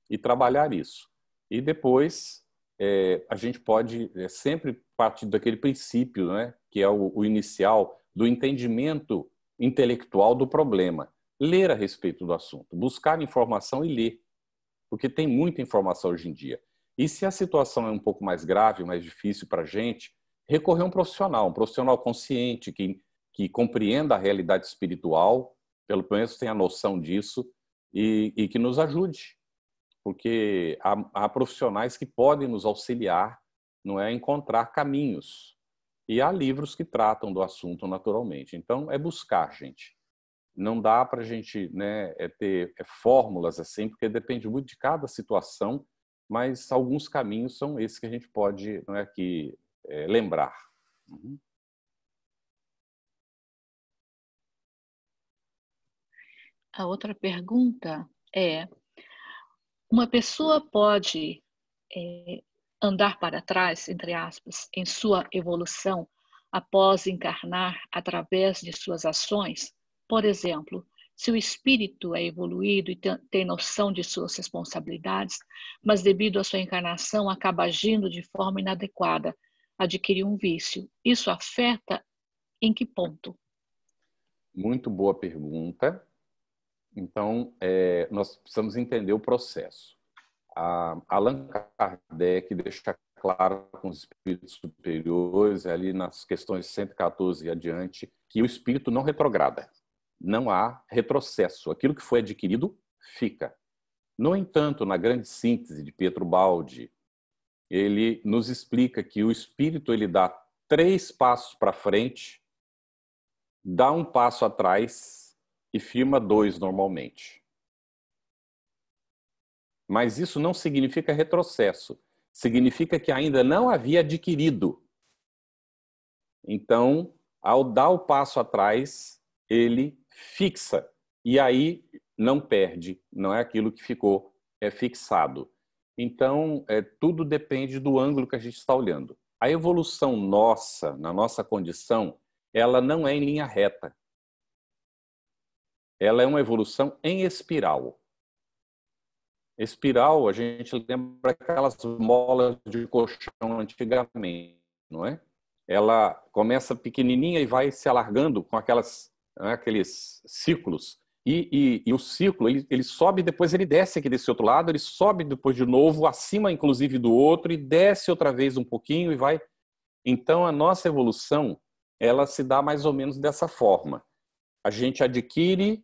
E trabalhar isso. E depois é, a gente pode é, sempre partir daquele princípio, é, que é o, o inicial do entendimento intelectual do problema. Ler a respeito do assunto, buscar informação e ler, porque tem muita informação hoje em dia. E se a situação é um pouco mais grave, mais difícil para a gente, recorrer a um profissional, um profissional consciente que que compreenda a realidade espiritual, pelo menos tenha noção disso, e, e que nos ajude, porque há, há, profissionais que podem nos auxiliar, não é, encontrar caminhos. E há livros que tratam do assunto naturalmente. Então, é buscar, gente. Não dá para a gente né, é ter é, fórmulas assim, porque depende muito de cada situação, mas alguns caminhos são esses que a gente pode não é, aqui é, lembrar. Uhum.
A outra pergunta é: uma pessoa pode é, andar para trás, entre aspas, em sua evolução após encarnar através de suas ações? Por exemplo, se o espírito é evoluído e tem noção de suas responsabilidades, mas devido à sua encarnação acaba agindo de forma inadequada, adquiriu um vício. Isso afeta em que ponto?
Muito boa pergunta. Então, é, nós precisamos entender o processo. A Allan Kardec deixa claro com os espíritos superiores, ali nas questões 114 e adiante, que o espírito não retrograda, não há retrocesso. Aquilo que foi adquirido fica. No entanto, na grande síntese de Pietro Baldi, ele nos explica que o espírito ele dá três passos para frente, dá um passo atrás e firma 2 normalmente. Mas isso não significa retrocesso, significa que ainda não havia adquirido. Então, ao dar o passo atrás, ele fixa e aí não perde, não é aquilo que ficou, é fixado. Então, é, tudo depende do ângulo que a gente está olhando. A evolução nossa, na nossa condição, ela não é em linha reta ela é uma evolução em espiral. Espiral, a gente lembra aquelas molas de colchão antigamente, não é? Ela começa pequenininha e vai se alargando com aquelas, né, aqueles círculos. E, e, e o ciclo ele, ele sobe, depois ele desce aqui desse outro lado, ele sobe depois de novo, acima inclusive do outro, e desce outra vez um pouquinho e vai. Então, a nossa evolução, ela se dá mais ou menos dessa forma. A gente adquire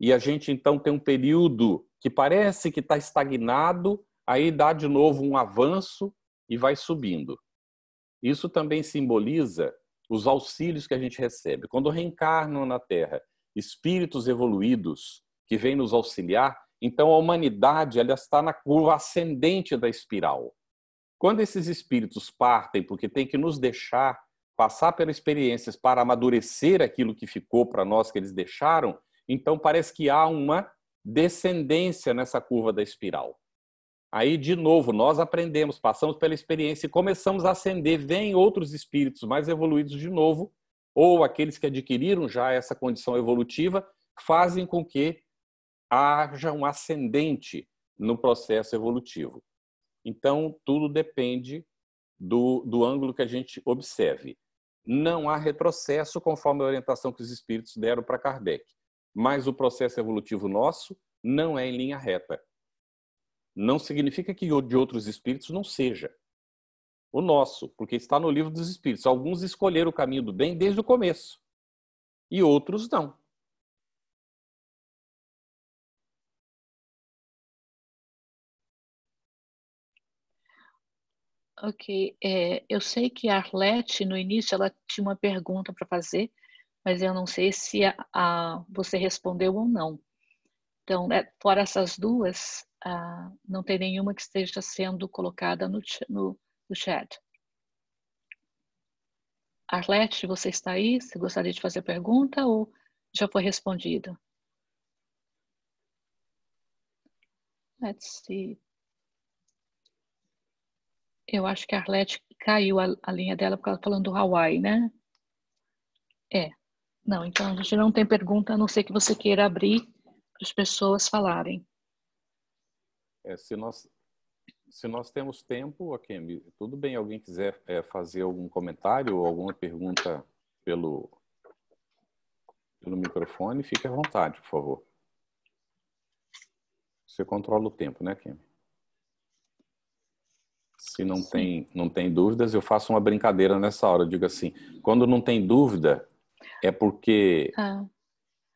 e a gente então tem um período que parece que está estagnado, aí dá de novo um avanço e vai subindo. Isso também simboliza os auxílios que a gente recebe. Quando reencarnam na Terra espíritos evoluídos que vêm nos auxiliar, então a humanidade ela está na curva ascendente da espiral. Quando esses espíritos partem, porque tem que nos deixar passar pelas experiências para amadurecer aquilo que ficou para nós que eles deixaram, então, parece que há uma descendência nessa curva da espiral. Aí, de novo, nós aprendemos, passamos pela experiência e começamos a ascender. Vêm outros espíritos mais evoluídos de novo, ou aqueles que adquiriram já essa condição evolutiva, fazem com que haja um ascendente no processo evolutivo. Então, tudo depende do, do ângulo que a gente observe. Não há retrocesso conforme a orientação que os espíritos deram para Kardec mas o processo evolutivo nosso não é em linha reta. Não significa que o de outros espíritos não seja. O nosso, porque está no livro dos espíritos. Alguns escolheram o caminho do bem desde o começo e outros não.
Ok, é, eu sei que a Arlete, no início, ela tinha uma pergunta para fazer, mas eu não sei se a, a, você respondeu ou não. Então, é, fora essas duas, ah, não tem nenhuma que esteja sendo colocada no, no, no chat. Arlete, você está aí? Você gostaria de fazer pergunta ou já foi respondida? Let's see. Eu acho que a Arlete caiu a, a linha dela porque ela está falando do Hawaii, né? É, não, então a gente não tem pergunta, a não ser que você queira abrir para as pessoas falarem.
É, se, nós, se nós temos tempo, Akemi, okay, tudo bem, alguém quiser é, fazer algum comentário ou alguma pergunta pelo, pelo microfone, fique à vontade, por favor. Você controla o tempo, né, Akemi? Se não tem, não tem dúvidas, eu faço uma brincadeira nessa hora. Eu digo assim: quando não tem dúvida, é porque ah.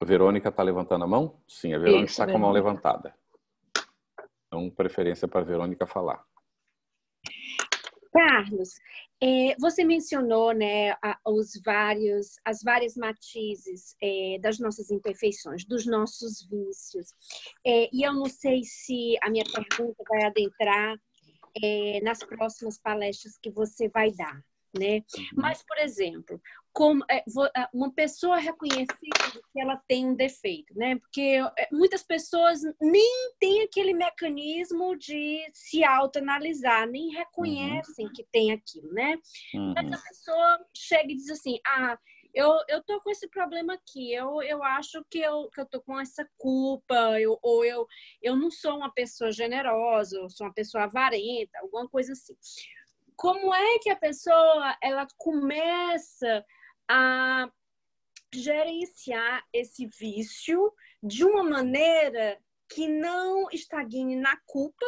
a Verônica está levantando a mão? Sim, a Verônica está com a mão levantada. Então, preferência para a Verônica falar.
Carlos, é, você mencionou né, a, os vários, as várias matizes é, das nossas imperfeições, dos nossos vícios. É, e eu não sei se a minha pergunta vai adentrar nas próximas palestras que você vai dar. Né? Uhum. Mas, por exemplo, como é, uma pessoa reconhecer que ela tem um defeito, né? Porque é, muitas pessoas nem têm aquele mecanismo de se autoanalisar, nem reconhecem uhum. que tem aquilo, né? Uhum. Mas a uhum. pessoa chega e diz assim: ah, eu, eu tô com esse problema aqui, eu, eu acho que eu, que eu tô com essa culpa, eu, ou eu, eu não sou uma pessoa generosa, eu sou uma pessoa avarenta, alguma coisa assim. Como é que a pessoa ela começa a gerenciar esse vício de uma maneira que não estagne na culpa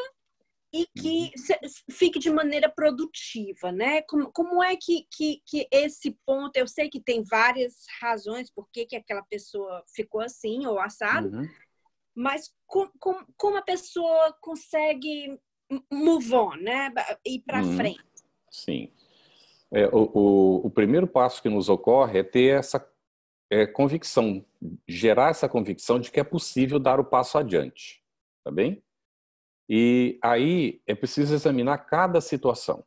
e que uhum. fique de maneira produtiva, né? Como, como é que, que, que, esse ponto, eu sei que tem várias razões por que aquela pessoa ficou assim ou assado, uhum. mas com, com, como a pessoa consegue move on, né? Ir para uhum. frente.
Sim. É, o, o, o, primeiro passo que nos ocorre é ter essa é, convicção, gerar essa convicção de que é possível dar o passo adiante, tá bem? E aí é preciso examinar cada situação,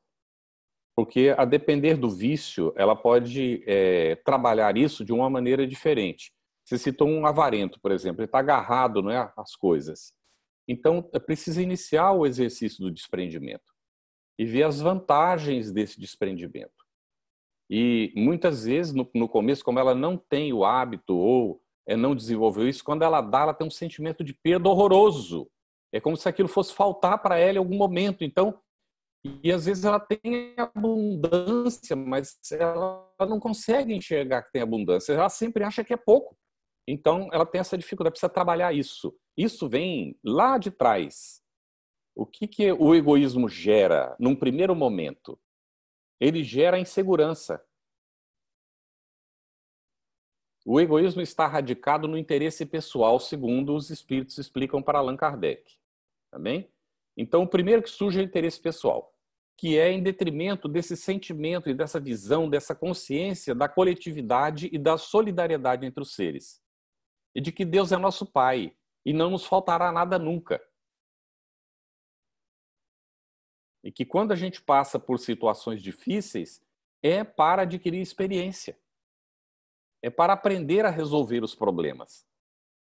porque a depender do vício, ela pode é, trabalhar isso de uma maneira diferente. Você citou um avarento, por exemplo, ele está agarrado não é, às coisas. Então, é preciso iniciar o exercício do desprendimento e ver as vantagens desse desprendimento. E muitas vezes, no, no começo, como ela não tem o hábito ou é, não desenvolveu isso, quando ela dá, ela tem um sentimento de perda horroroso. É como se aquilo fosse faltar para ela em algum momento. Então, e às vezes ela tem abundância, mas ela não consegue enxergar que tem abundância. Ela sempre acha que é pouco. Então, ela tem essa dificuldade, precisa trabalhar isso. Isso vem lá de trás. O que, que o egoísmo gera num primeiro momento? Ele gera insegurança. O egoísmo está radicado no interesse pessoal, segundo os espíritos explicam para Allan Kardec. Tá bem? Então, o primeiro que surge é o interesse pessoal, que é em detrimento desse sentimento e dessa visão, dessa consciência da coletividade e da solidariedade entre os seres. E de que Deus é nosso Pai e não nos faltará nada nunca. e que quando a gente passa por situações difíceis, é para adquirir experiência. É para aprender a resolver os problemas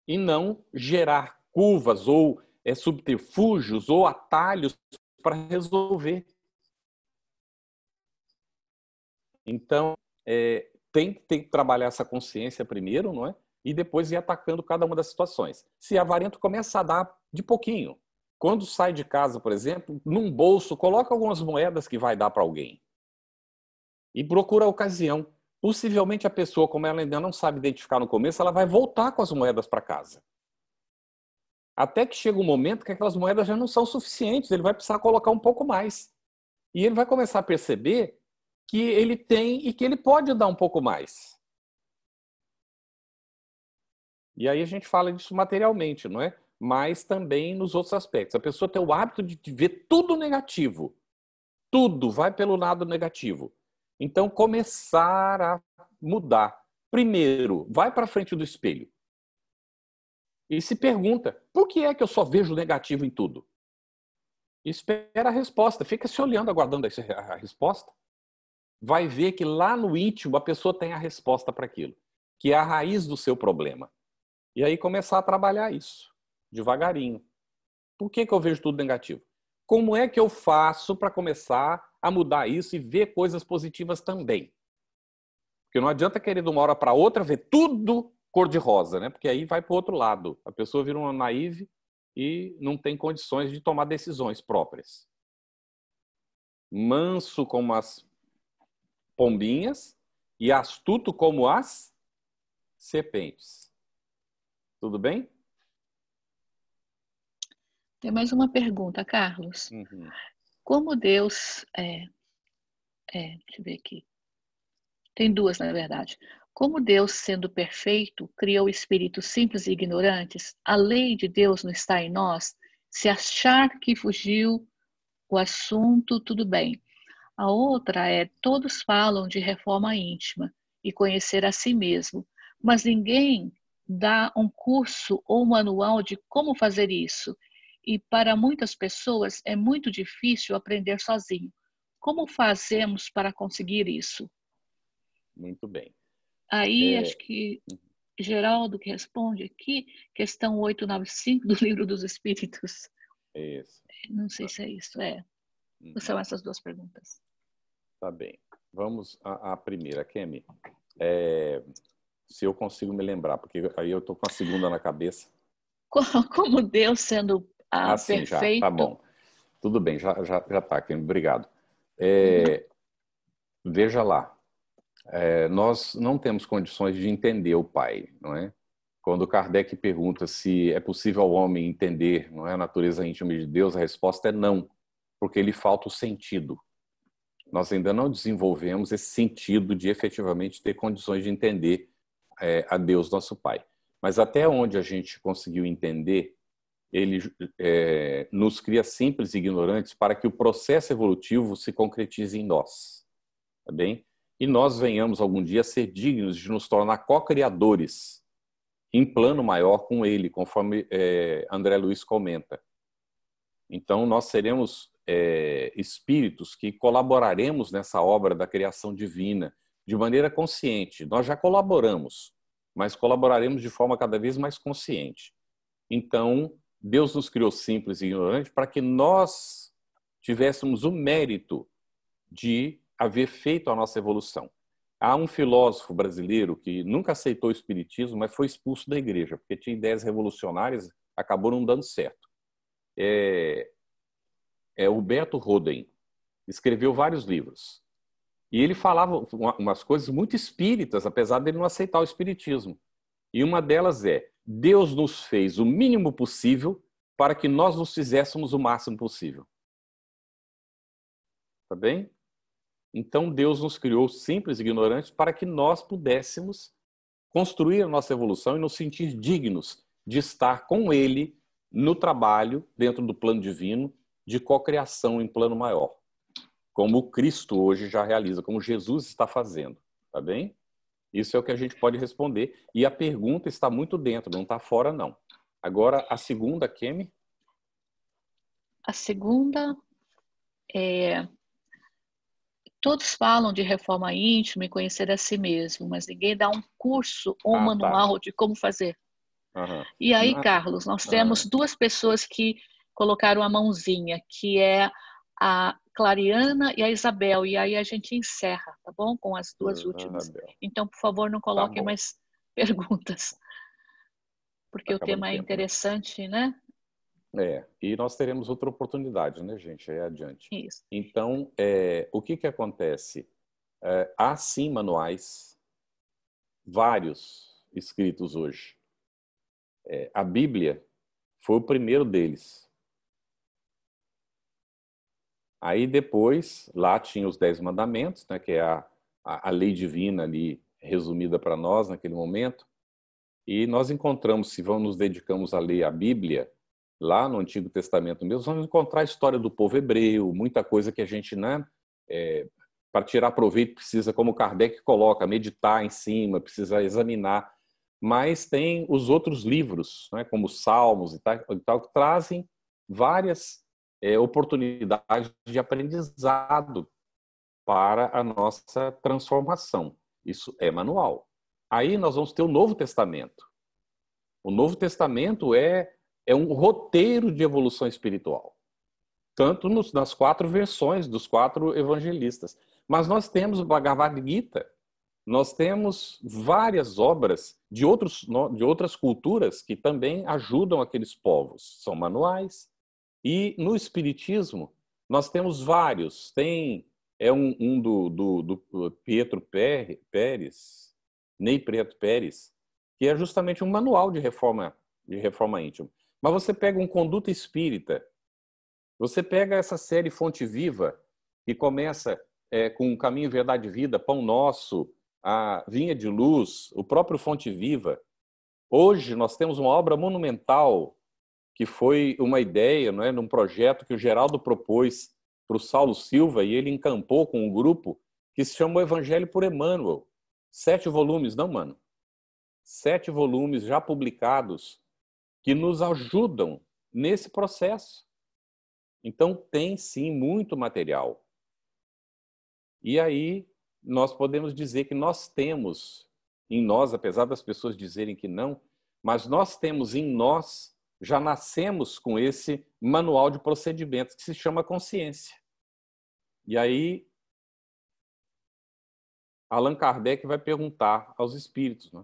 e não gerar curvas ou é, subterfúgios ou atalhos para resolver. Então, é, tem, tem que trabalhar essa consciência primeiro, não é? E depois ir atacando cada uma das situações. Se avarento começa a dar de pouquinho, quando sai de casa, por exemplo, num bolso, coloca algumas moedas que vai dar para alguém. E procura a ocasião. Possivelmente a pessoa, como ela ainda não sabe identificar no começo, ela vai voltar com as moedas para casa. Até que chega um momento que aquelas moedas já não são suficientes, ele vai precisar colocar um pouco mais. E ele vai começar a perceber que ele tem e que ele pode dar um pouco mais. E aí a gente fala disso materialmente, não é? mas também nos outros aspectos. A pessoa tem o hábito de ver tudo negativo. Tudo vai pelo lado negativo. Então, começar a mudar. Primeiro, vai para frente do espelho e se pergunta: por que é que eu só vejo negativo em tudo? E espera a resposta, fica se olhando, aguardando a resposta. Vai ver que lá no íntimo a pessoa tem a resposta para aquilo, que é a raiz do seu problema. E aí começar a trabalhar isso devagarinho. Por que, que eu vejo tudo negativo? Como é que eu faço para começar a mudar isso e ver coisas positivas também? Porque não adianta querer de uma hora para outra ver tudo cor-de-rosa, né? Porque aí vai para o outro lado. A pessoa vira uma naive e não tem condições de tomar decisões próprias. Manso como as pombinhas e astuto como as serpentes. Tudo bem?
Tem mais uma pergunta, Carlos. Uhum. Como Deus é, é, deixa eu ver aqui. Tem duas, na verdade. Como Deus, sendo perfeito, criou espíritos simples e ignorantes, a lei de Deus não está em nós? Se achar que fugiu o assunto, tudo bem. A outra é: todos falam de reforma íntima e conhecer a si mesmo, mas ninguém dá um curso ou um manual de como fazer isso e para muitas pessoas é muito difícil aprender sozinho. Como fazemos para conseguir isso? Muito bem. Aí é... acho que uhum. Geraldo que responde aqui, questão 895 do Livro dos Espíritos. Isso. Não sei se é isso, é. Uhum. São essas duas perguntas.
Tá bem. Vamos à, à primeira, Kemi. É, se eu consigo me lembrar, porque aí eu estou com a segunda na cabeça.
(laughs) Como Deus, sendo ah, ah sim, já. Tá bom.
Tudo bem, já, já, já tá, Kim. Obrigado. É, uhum. veja lá. É, nós não temos condições de entender o pai, não é? Quando Kardec pergunta se é possível ao homem entender não é, a natureza íntima de Deus, a resposta é não, porque lhe falta o sentido. Nós ainda não desenvolvemos esse sentido de efetivamente ter condições de entender é, a Deus, nosso Pai. Mas até onde a gente conseguiu entender ele é, nos cria simples e ignorantes para que o processo evolutivo se concretize em nós, tá bem? E nós venhamos algum dia a ser dignos de nos tornar co-criadores em plano maior com ele, conforme é, André Luiz comenta. Então, nós seremos é, espíritos que colaboraremos nessa obra da criação divina de maneira consciente. Nós já colaboramos, mas colaboraremos de forma cada vez mais consciente. Então, Deus nos criou simples e ignorantes para que nós tivéssemos o mérito de haver feito a nossa evolução. Há um filósofo brasileiro que nunca aceitou o espiritismo, mas foi expulso da igreja, porque tinha ideias revolucionárias, acabou não dando certo. É, é Humberto Roden, escreveu vários livros. E ele falava umas coisas muito espíritas, apesar dele não aceitar o espiritismo. E uma delas é: Deus nos fez o mínimo possível para que nós nos fizéssemos o máximo possível. Tá bem? Então Deus nos criou simples e ignorantes para que nós pudéssemos construir a nossa evolução e nos sentir dignos de estar com Ele no trabalho, dentro do plano divino, de co-criação em plano maior, como Cristo hoje já realiza, como Jesus está fazendo, tá bem? Isso é o que a gente pode responder. E a pergunta está muito dentro, não está fora, não. Agora, a segunda, Kemi.
A segunda é. Todos falam de reforma íntima e conhecer a si mesmo, mas ninguém dá um curso ou um ah, tá. manual tá. de como fazer. Uhum. E aí, ah. Carlos, nós temos uhum. duas pessoas que colocaram a mãozinha, que é a Clariana e a Isabel. E aí a gente encerra, tá bom? Com as duas últimas. Então, por favor, não tá coloquem tá mais (laughs) perguntas.
Porque Acaba o tema é né?
interessante, né?
É, e nós teremos outra oportunidade, né, gente? Aí é adiante. Isso. Então, é, o que, que acontece? É, há sim manuais, vários escritos hoje. É, a Bíblia foi o primeiro deles. Aí depois, lá tinha os Dez Mandamentos, né, que é a, a, lei divina ali resumida para nós naquele momento. E nós encontramos, se vamos nos dedicamos a ler a Bíblia, lá no Antigo Testamento mesmo, vamos encontrar a história do povo hebreu, muita coisa que a gente, né, é, para tirar proveito, precisa, como Kardec coloca, meditar em cima, precisa examinar. Mas tem os outros livros, né, como Salmos e tal que trazem várias é, oportunidades de aprendizado para a nossa transformação. Isso é manual. Aí nós vamos ter o Novo Testamento. O Novo Testamento é, é um roteiro de evolução espiritual, tanto nos, nas quatro versões dos quatro evangelistas. Mas nós temos o Bhagavad Gita, nós temos várias obras de, outros, de outras culturas que também ajudam aqueles povos. São manuais, e no Espiritismo, nós temos vários. Tem é um, um do, do, do, Pietro Pérez, Ney Preto Pérez, que é justamente um manual de reforma, de reforma íntima. Mas você pega um Conduta Espírita, você pega essa série Fonte Viva, que começa é, com Caminho, Verdade e Vida, Pão Nosso, a Vinha de Luz, o próprio Fonte Viva. Hoje nós temos uma obra monumental que foi uma ideia, não é, num projeto que o Geraldo propôs para o Saulo Silva e ele encampou com um grupo que se chama o Evangelho por Emmanuel. Sete volumes, não, mano? Sete volumes já publicados que nos ajudam nesse processo. Então, tem sim muito material. E aí, nós podemos dizer que nós temos em nós, apesar das pessoas dizerem que não, mas nós temos em nós já nascemos com esse manual de procedimentos que se chama consciência. E aí, Allan Kardec vai perguntar aos espíritos: né?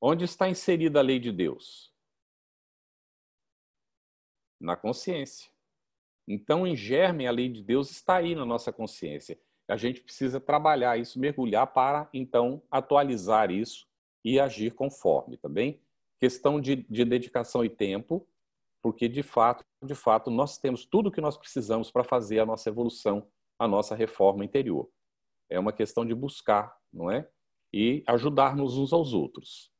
onde está inserida a lei de Deus? Na consciência. Então, em germe, a lei de Deus está aí na nossa consciência. A gente precisa trabalhar isso, mergulhar para então atualizar isso e agir conforme, tá bem? Questão de, de dedicação e tempo, porque de fato, de fato, nós temos tudo o que nós precisamos para fazer a nossa evolução, a nossa reforma interior. É uma questão de buscar, não é? E ajudarmos uns aos outros.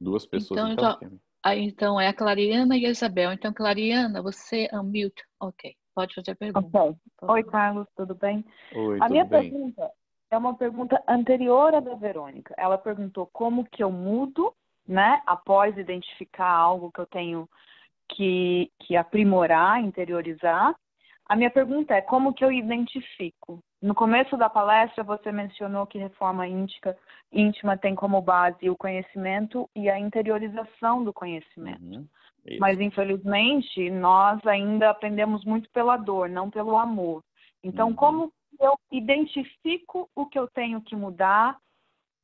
Duas pessoas então, então, então,
né? então é a Clariana e a Isabel. Então, Clariana, você unmute. Ok, pode fazer a pergunta. Okay. Oi, Carlos, tudo bem? Oi, a minha bem? pergunta é uma pergunta anterior à da Verônica. Ela perguntou como que eu mudo, né, após identificar algo que eu tenho que, que aprimorar, interiorizar. A minha pergunta é como que eu identifico? No começo da palestra, você mencionou que reforma íntica, íntima tem como base o conhecimento e a interiorização do conhecimento. Uhum. Mas, infelizmente, nós ainda aprendemos muito pela dor, não pelo amor.
Então, uhum. como
eu identifico o que eu tenho que mudar,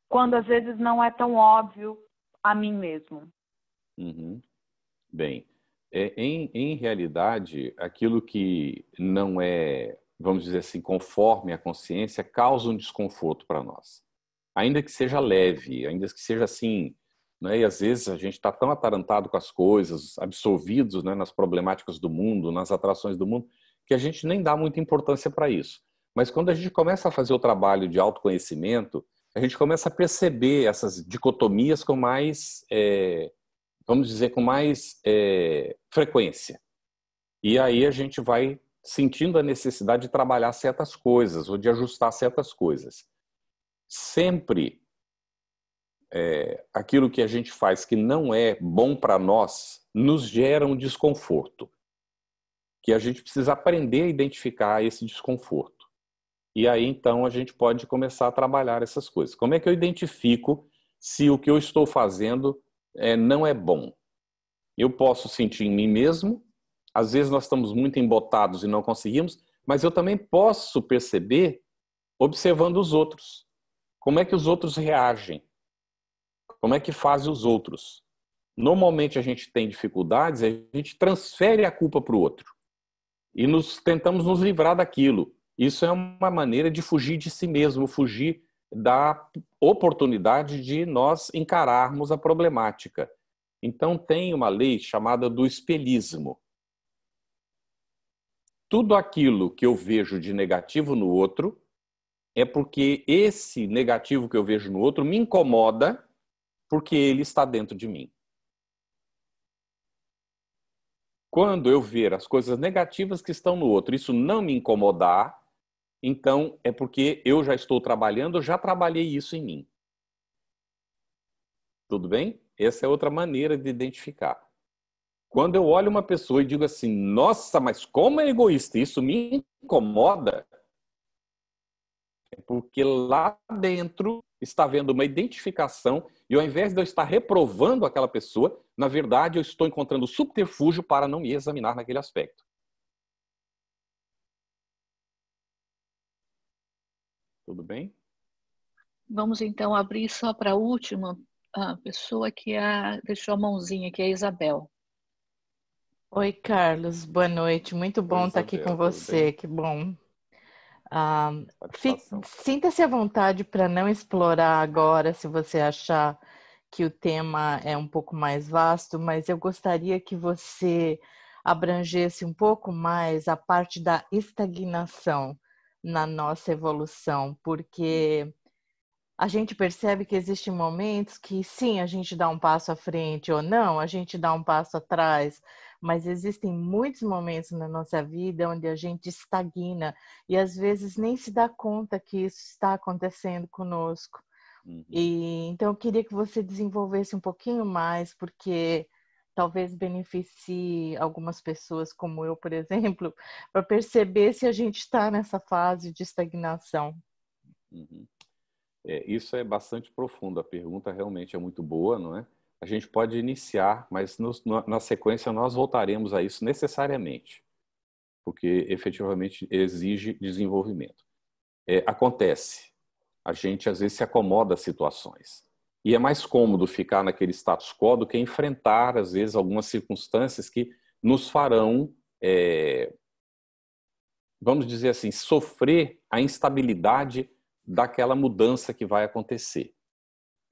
quando às vezes não é tão óbvio a mim mesmo.
Uhum. Bem, é, em, em realidade, aquilo que não é, vamos dizer assim, conforme a consciência, causa um desconforto para nós. Ainda que seja leve, ainda que seja assim, né? E às vezes a gente está tão atarantado com as coisas, absorvidos né, nas problemáticas do mundo, nas atrações do mundo, que a gente nem dá muita importância para isso. Mas quando a gente começa a fazer o trabalho de autoconhecimento, a gente começa a perceber essas dicotomias com mais, é, vamos dizer, com mais é, frequência. E aí a gente vai sentindo a necessidade de trabalhar certas coisas ou de ajustar certas coisas. Sempre é, aquilo que a gente faz que não é bom para nós nos gera um desconforto, que a gente precisa aprender a identificar esse desconforto. E aí então a gente pode começar a trabalhar essas coisas. Como é que eu identifico se o que eu estou fazendo é, não é bom? Eu posso sentir em mim mesmo, às vezes nós estamos muito embotados e não conseguimos, mas eu também posso perceber observando os outros. Como é que os outros reagem? Como é que fazem os outros? Normalmente a gente tem dificuldades, a gente transfere a culpa para o outro e nos tentamos nos livrar daquilo. Isso é uma maneira de fugir de si mesmo, fugir da oportunidade de nós encararmos a problemática. Então, tem uma lei chamada do espelhismo. Tudo aquilo que eu vejo de negativo no outro é porque esse negativo que eu vejo no outro me incomoda porque ele está dentro de mim. Quando eu ver as coisas negativas que estão no outro, isso não me incomodar, então é porque eu já estou trabalhando, já trabalhei isso em mim. Tudo bem? Essa é outra maneira de identificar. Quando eu olho uma pessoa e digo assim, nossa, mas como é egoísta, isso me incomoda, é porque lá dentro está havendo uma identificação e ao invés de eu estar reprovando aquela pessoa, na verdade eu estou encontrando subterfúgio para não me examinar naquele aspecto. Tudo bem?
Vamos então abrir só para a última pessoa que é a, deixou a mãozinha, que é a Isabel. Oi, Carlos, boa noite. Muito bom Oi, estar aqui com você, que bom. Ah, Sinta-se à vontade para não explorar agora, se você achar que o tema é um pouco mais vasto, mas eu gostaria que você abrangesse um pouco mais a parte da estagnação na nossa evolução, porque hum. a gente percebe que existem momentos que sim, a gente dá um passo à frente ou não, a gente dá um passo atrás, mas existem muitos momentos na nossa vida onde a gente estagna e às vezes nem se dá conta que isso está acontecendo conosco. Uhum. E então eu queria que você desenvolvesse um pouquinho mais, porque talvez beneficie algumas pessoas, como eu, por exemplo, (laughs) para perceber se a gente está nessa fase de estagnação.
Uhum. É, isso é bastante profundo. A pergunta realmente é muito boa, não é? A gente pode iniciar, mas no, na sequência nós voltaremos a isso necessariamente, porque efetivamente exige desenvolvimento. É, acontece, a gente às vezes se acomoda a situações. E é mais cômodo ficar naquele status quo do que enfrentar, às vezes, algumas circunstâncias que nos farão, é, vamos dizer assim, sofrer a instabilidade daquela mudança que vai acontecer.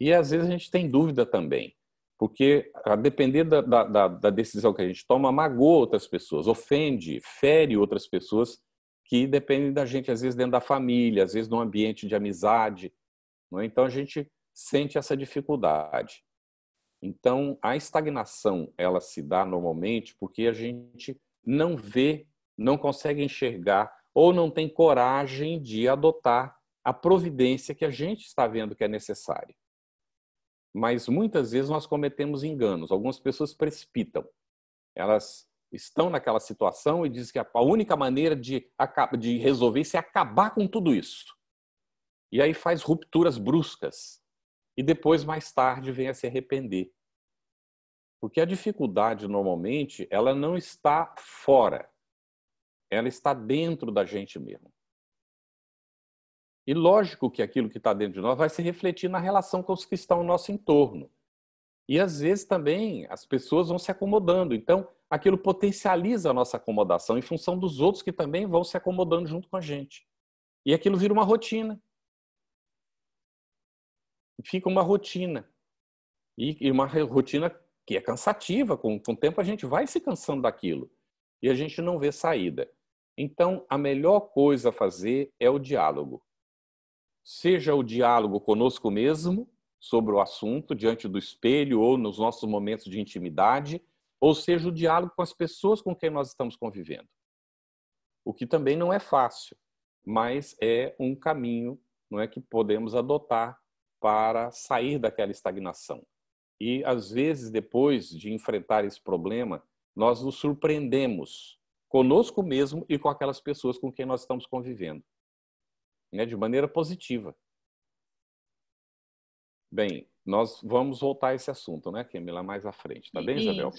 E às vezes a gente tem dúvida também, porque a depender da, da, da decisão que a gente toma, magoa outras pessoas, ofende, fere outras pessoas que dependem da gente, às vezes dentro da família, às vezes no ambiente de amizade. É? Então a gente sente essa dificuldade. Então, a estagnação ela se dá normalmente porque a gente não vê, não consegue enxergar ou não tem coragem de adotar a providência que a gente está vendo que é necessária. Mas muitas vezes nós cometemos enganos. Algumas pessoas precipitam. Elas estão naquela situação e dizem que a única maneira de, de resolver isso é acabar com tudo isso. E aí faz rupturas bruscas, e depois, mais tarde, venha se arrepender. Porque a dificuldade, normalmente, ela não está fora, ela está dentro da gente mesmo. E lógico que aquilo que está dentro de nós vai se refletir na relação com os que estão ao nosso entorno. E às vezes também as pessoas vão se acomodando. Então, aquilo potencializa a nossa acomodação em função dos outros que também vão se acomodando junto com a gente. E aquilo vira uma rotina fica uma rotina. E, uma rotina que é cansativa, com, com o tempo a gente vai se cansando daquilo e a gente não vê saída. Então, a melhor coisa a fazer é o diálogo. Seja o diálogo conosco mesmo, sobre o assunto, diante do espelho ou nos nossos momentos de intimidade, ou seja, o diálogo com as pessoas com quem nós estamos convivendo. O que também não é fácil, mas é um caminho não é que podemos adotar para sair daquela estagnação. E, às vezes, depois de enfrentar esse problema, nós nos surpreendemos conosco mesmo e com aquelas pessoas com quem nós estamos convivendo, né? de maneira positiva. Bem, nós vamos voltar a esse assunto, né, Camila, mais à frente, tá bem, Isabel?